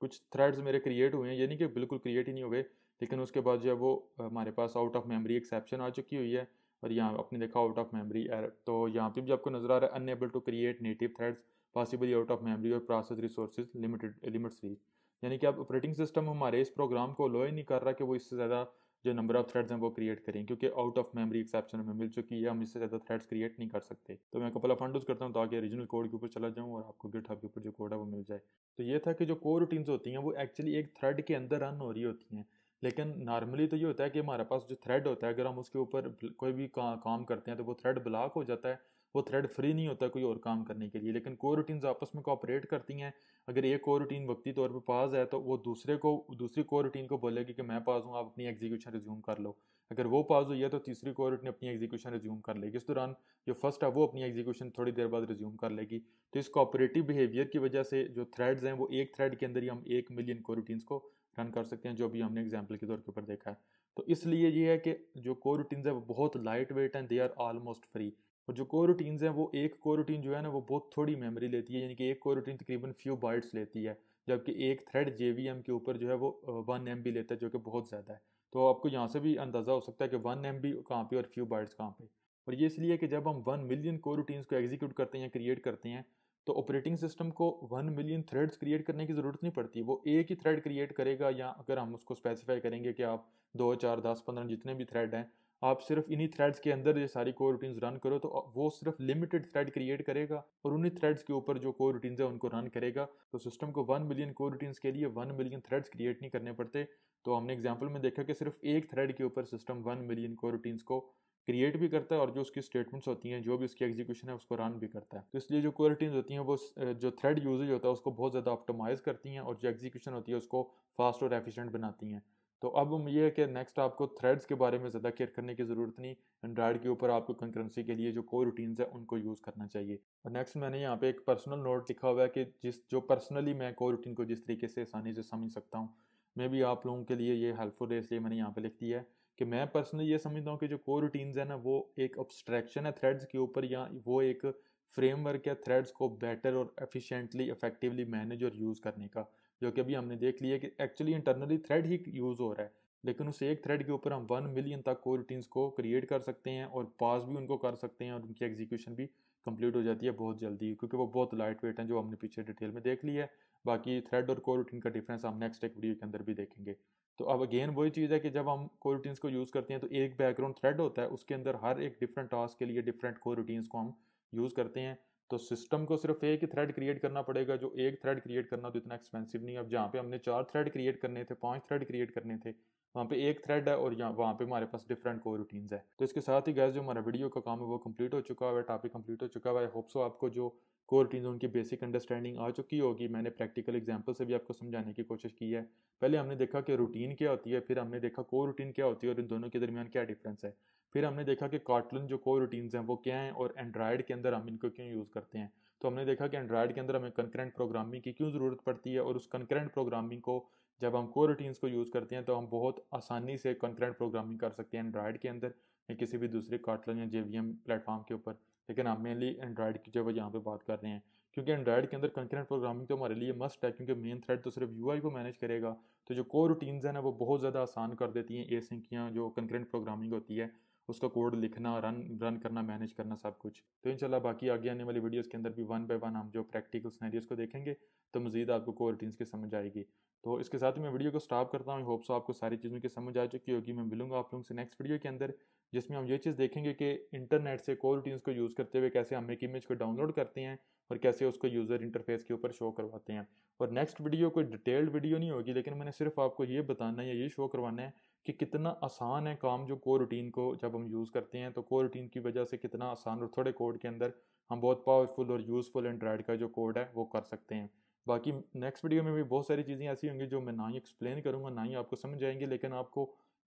कुछ थ्रेड्स मेरे क्रिएट हुए हैं ये नहीं कि बिल्कुल क्रिएट ही नहीं हो गए लेकिन उसके बाद जो है वो हमारे पास आउट ऑफ मेमोरी एक्सेप्शन आ चुकी हुई है और यहाँ आपने देखा आउट ऑफ मेमोरी एरर तो यहाँ पे भी आपको नजर आ रहा है unable to create native threads possibly out of memory और process resources limited limits reach यानी कि आप ऑपरेटिंग सिस्टम हमारे इस प्रोग्राम को लो ही नहीं कर रहा कि वो इससे ज़्यादा जो नंबर ऑफ थ्रेड्स हैं वो क्रिएट करें क्योंकि आउट ऑफ मेमोरी एक्सेप्शन हमें मिल चुकी है हम इससे ज़्यादा थ्रेड्स क्रिएट नहीं कर सकते तो मैं कपल ऑफ फंडूज करता हूँ ताकि ओरिजिनल कोड के ऊपर चला जाऊँ और आपको गिट के ऊपर जो कोड है वो मिल जाए तो ये था कि जो कोर रूटीन्स होती हैं वो एक्चुअली एक थ्रेड के अंदर रन हो रही होती हैं लेकिन नॉर्मली तो ये होता है कि हमारे पास जो थ्रेड होता है अगर हम उसके ऊपर कोई भी का, काम करते हैं तो वो थ्रेड ब्लॉक हो जाता है वो थ्रेड फ्री नहीं होता कोई और काम करने के लिए लेकिन को रूटीन आपस में कोऑपरेट करती हैं अगर एक को रूटीन वक्ती तौर पर पास है तो वो दूसरे को दूसरी को रूटीन को बोलेगी कि मैं पास हूँ आप अपनी एग्जीक्यूशन रिज्यूम कर लो अगर वो पास हुई है तो तीसरी को रूटीन अपनी एग्जीक्यूशन रिज्यूम कर लेगी इस दौरान जो फर्स्ट है वो अपनी एग्जीक्यूशन थोड़ी देर बाद रिज्यूम कर लेगी तो इस कोऑपरेटिव बिहेवियर की वजह से जो थ्रेड्स हैं वो एक थ्रेड के अंदर ही हम एक मिलियन को रूटीन्स को रन कर सकते हैं जो भी हमने एग्जाम्पल के तौर के ऊपर देखा है तो इसलिए ये है कि जो कोर रूटीन्स है वो बहुत लाइट वेट हैं दे आर ऑलमोस्ट फ्री और जो कोर रूटीन्स हैं वो एक कोर रूटीन जो है ना वो बहुत थोड़ी मेमोरी लेती है यानी कि एक कोर रूटीन तकरीबन फ्यू बाइट्स लेती है जबकि एक थ्रेड जे के ऊपर जो है वो वन एम लेता है जो कि बहुत ज़्यादा है तो आपको यहाँ से भी अंदाज़ा हो सकता है कि वन एम बी कहाँ पर और फ्यू बाइट्स कहाँ पर और ये इसलिए कि जब हम वन मिलियन को रूटीन्स को एग्जीक्यूट करते हैं क्रिएट करते हैं तो ऑपरेटिंग सिस्टम को वन मिलियन थ्रेड्स क्रिएट करने की ज़रूरत नहीं पड़ती वो एक ही थ्रेड क्रिएट करेगा या अगर हम उसको स्पेसिफाई करेंगे कि आप दो चार दस पंद्रह जितने भी थ्रेड हैं आप सिर्फ इन्हीं थ्रेड्स के अंदर ये सारी कोर रूटीन्स रन करो तो वो सिर्फ लिमिटेड थ्रेड क्रिएट करेगा और उन्हीं थ्रेड्स के ऊपर जो कोर रूटीन्स है उनको रन करेगा तो सिस्टम को वन मिलियन कोर रूटीन्स के लिए वन मिलियन थ्रेड्स क्रिएट नहीं करने पड़ते तो हमने एग्जाम्पल में देखा कि सिर्फ एक थ्रेड के ऊपर system one million coroutines को क्रिएट भी करता है और जो उसकी स्टेटमेंट्स होती हैं जो भी उसकी एग्जीक्यूशन है उसको रन भी करता है तो इसलिए जो क्वालिटीज होती हैं वो जो थ्रेड यूजेज होता है उसको बहुत ज़्यादा ऑप्टोमाइज़ करती हैं और जो एग्जीक्यूशन होती है उसको फास्ट और एफिशिएंट बनाती हैं तो अब हम ये है कि नेक्स्ट आपको थ्रेड्स के बारे में ज़्यादा केयर करने की ज़रूरत नहीं एंड्रॉयड के ऊपर आपको कंकरेंसी के लिए जो को रूटीन्स है उनको यूज़ करना चाहिए और नेक्स्ट मैंने यहाँ पे एक पर्सनल नोट लिखा हुआ है कि जिस जो पर्सनली मैं को रूटीन को जिस तरीके से आसानी से समझ सकता हूँ मे भी आप लोगों के लिए ये हेल्पफुल है इसलिए मैंने यहाँ पर लिख दिया है कि मैं पर्सनली ये समझता हूँ कि जो कोर रूटीन्स है ना वो एक ऑब्स्ट्रैक्शन है थ्रेड्स के ऊपर या वो एक फ्रेमवर्क है थ्रेड्स को बेटर और एफिशिएंटली इफेक्टिवली मैनेज और यूज़ करने का जो कि अभी हमने देख लिया कि एक्चुअली इंटरनली थ्रेड ही यूज़ हो रहा है लेकिन उस एक थ्रेड के ऊपर हम वन मिलियन तक कोर रूटीन्स को क्रिएट कर सकते हैं और पास भी उनको कर सकते हैं और उनकी एग्जीक्यूशन भी कंप्लीट हो जाती है बहुत जल्दी क्योंकि वो बहुत लाइट वेट हैं जो हमने पीछे डिटेल में देख ली है बाकी थ्रेड और कोर रूटीन का डिफरेंस हम नेक्स्ट एक वीडियो के अंदर भी देखेंगे तो अब अगेन वही चीज़ है कि जब हम को रूटीन्स को यूज़ करते हैं तो एक बैकग्राउंड थ्रेड होता है उसके अंदर हर एक डिफरेंट टास्क के लिए डिफरेंट को रूटीन्स को हम यूज़ करते हैं तो सिस्टम को सिर्फ एक ही थ्रेड क्रिएट करना पड़ेगा जो एक थ्रेड क्रिएट करना तो इतना एक्सपेंसिव नहीं है अब जहाँ पे हमने चार थ्रेड क्रिएट करने थे पांच थ्रेड क्रिएट करने थे वहाँ पे एक थ्रेड है और यहाँ वहाँ पे हमारे पास डिफरेंट को रूटीन्स है तो इसके साथ ही गैस जो हमारा वीडियो का काम है वो कम्प्लीट हो चुका हुआ है टॉपिक कम्प्लीट हो चुका हुआ है होप्सो आपको जो कोर जोन उनकी बेसिक अंडरस्टैंडिंग आ चुकी होगी मैंने प्रैक्टिकल एग्जाम्पल से भी आपको समझाने की कोशिश की है पहले हमने देखा कि रूटीन क्या होती है फिर हमने देखा कोर रूटीन क्या होती है और इन दोनों के दरमियान क्या डिफरेंस है फिर हमने देखा कि कार्टलन जो कोर रूटीन्स हैं वो क्या हैं और एंड्रॉयड के अंदर हम इनको क्यों यूज़ करते हैं तो हमने देखा कि एंड्रॉयड के अंदर हमें कंकरेंट प्रोग्रामिंग की क्यों ज़रूरत पड़ती है और उस कंकरेंट प्रोग्रामिंग को जब हम कोर रूटीन्स को यूज़ करते हैं तो हम बहुत आसानी से कंकरेंट प्रोग्रामिंग कर सकते हैं एंड्रॉयड के अंदर या किसी भी दूसरे कार्टलन या जे प्लेटफॉर्म के ऊपर लेकिन हम मेनली एंड्रॉयड की जब यहाँ पे बात कर रहे हैं क्योंकि एंड्रॉयड के अंदर कंकरेंट प्रोग्रामिंग तो हमारे लिए मस्ट है क्योंकि मेन थ्रेड तो सिर्फ यू को मैनेज करेगा तो जो कोर रूटीन्स हैं ना वो बहुत ज़्यादा आसान कर देती हैं ए सिंकियाँ जो कंकरेंट प्रोग्रामिंग होती है उसका कोड लिखना रन रन करना मैनेज करना सब कुछ तो इंशाल्लाह बाकी आगे आने वाली वीडियोस के अंदर भी वन बाय वन हम जो प्रैक्टिकल स्नैरियोज को देखेंगे तो मजीद आपको कोर रूटीन्स की समझ आएगी तो इसके साथ मैं वीडियो को स्टॉप करता हूँ होप्स आपको सारी चीज़ों की समझ आ चुकी होगी मैं मिलूंगा आप लोगों से नेक्स्ट वीडियो के अंदर जिसमें हम ये चीज़ देखेंगे कि इंटरनेट से कोर रूटीन्स को यूज़ करते हुए कैसे हम एक इमेज को डाउनलोड करते हैं और कैसे उसको यूज़र इंटरफेस के ऊपर शो करवाते हैं और नेक्स्ट वीडियो कोई डिटेल्ड वीडियो नहीं होगी लेकिन मैंने सिर्फ आपको ये बताना है या ये शो करवाना है कि कितना आसान है काम जो कोर रूटीन को जब हम यूज़ करते हैं तो कोर रूटीन की वजह से कितना आसान और थोड़े कोड के अंदर हम बहुत पावरफुल और यूज़फुल एंड्रॉयड का जो कोड है वो कर सकते हैं बाकी नेक्स्ट वीडियो में भी बहुत सारी चीज़ें ऐसी होंगी जो मैं ना ही एक्सप्लेन करूँगा ना ही आपको समझ आएंगी लेकिन आपको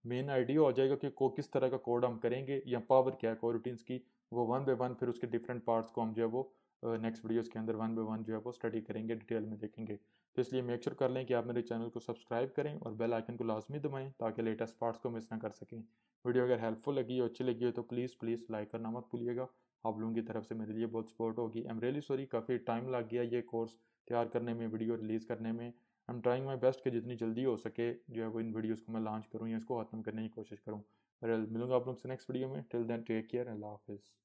मेन आइडिया हो जाएगा कि को किस तरह का कोड हम करेंगे या पावर क्या है कोर रूटीन्स की वो वन बाय वन फिर उसके डिफरेंट पार्ट्स को हम जो है वो नेक्स्ट वीडियोस के अंदर वन बाय वन जो है वो स्टडी करेंगे डिटेल में देखेंगे तो इसलिए मेक श्योर कर लें कि आप मेरे चैनल को सब्सक्राइब करें और बेल आइकन को लाजमी दबाएँ ताकि लेटेस्ट पार्ट्स को मिस ना कर सकें वीडियो अगर हेल्पफुल लगी हो अच्छी लगी हो तो प्लीज़ प्लीज़ लाइक करना मत भूलिएगा आप लोगों की तरफ से मेरे लिए बहुत सपोर्ट होगी एम रियली सॉरी काफ़ी टाइम लग गया ये कोर्स तैयार करने में वीडियो रिलीज़ करने में I am trying my best कि जितनी जल्दी हो सके जो है वो इन वीडियोज़ को मैं लॉन्च करूँ या इसको ख़त्म करने की कोशिश करूँ पर मिलूंगा आप लोग से नेक्स्ट वीडियो में टिल देन टेक केयर अल्लाह हाफिज़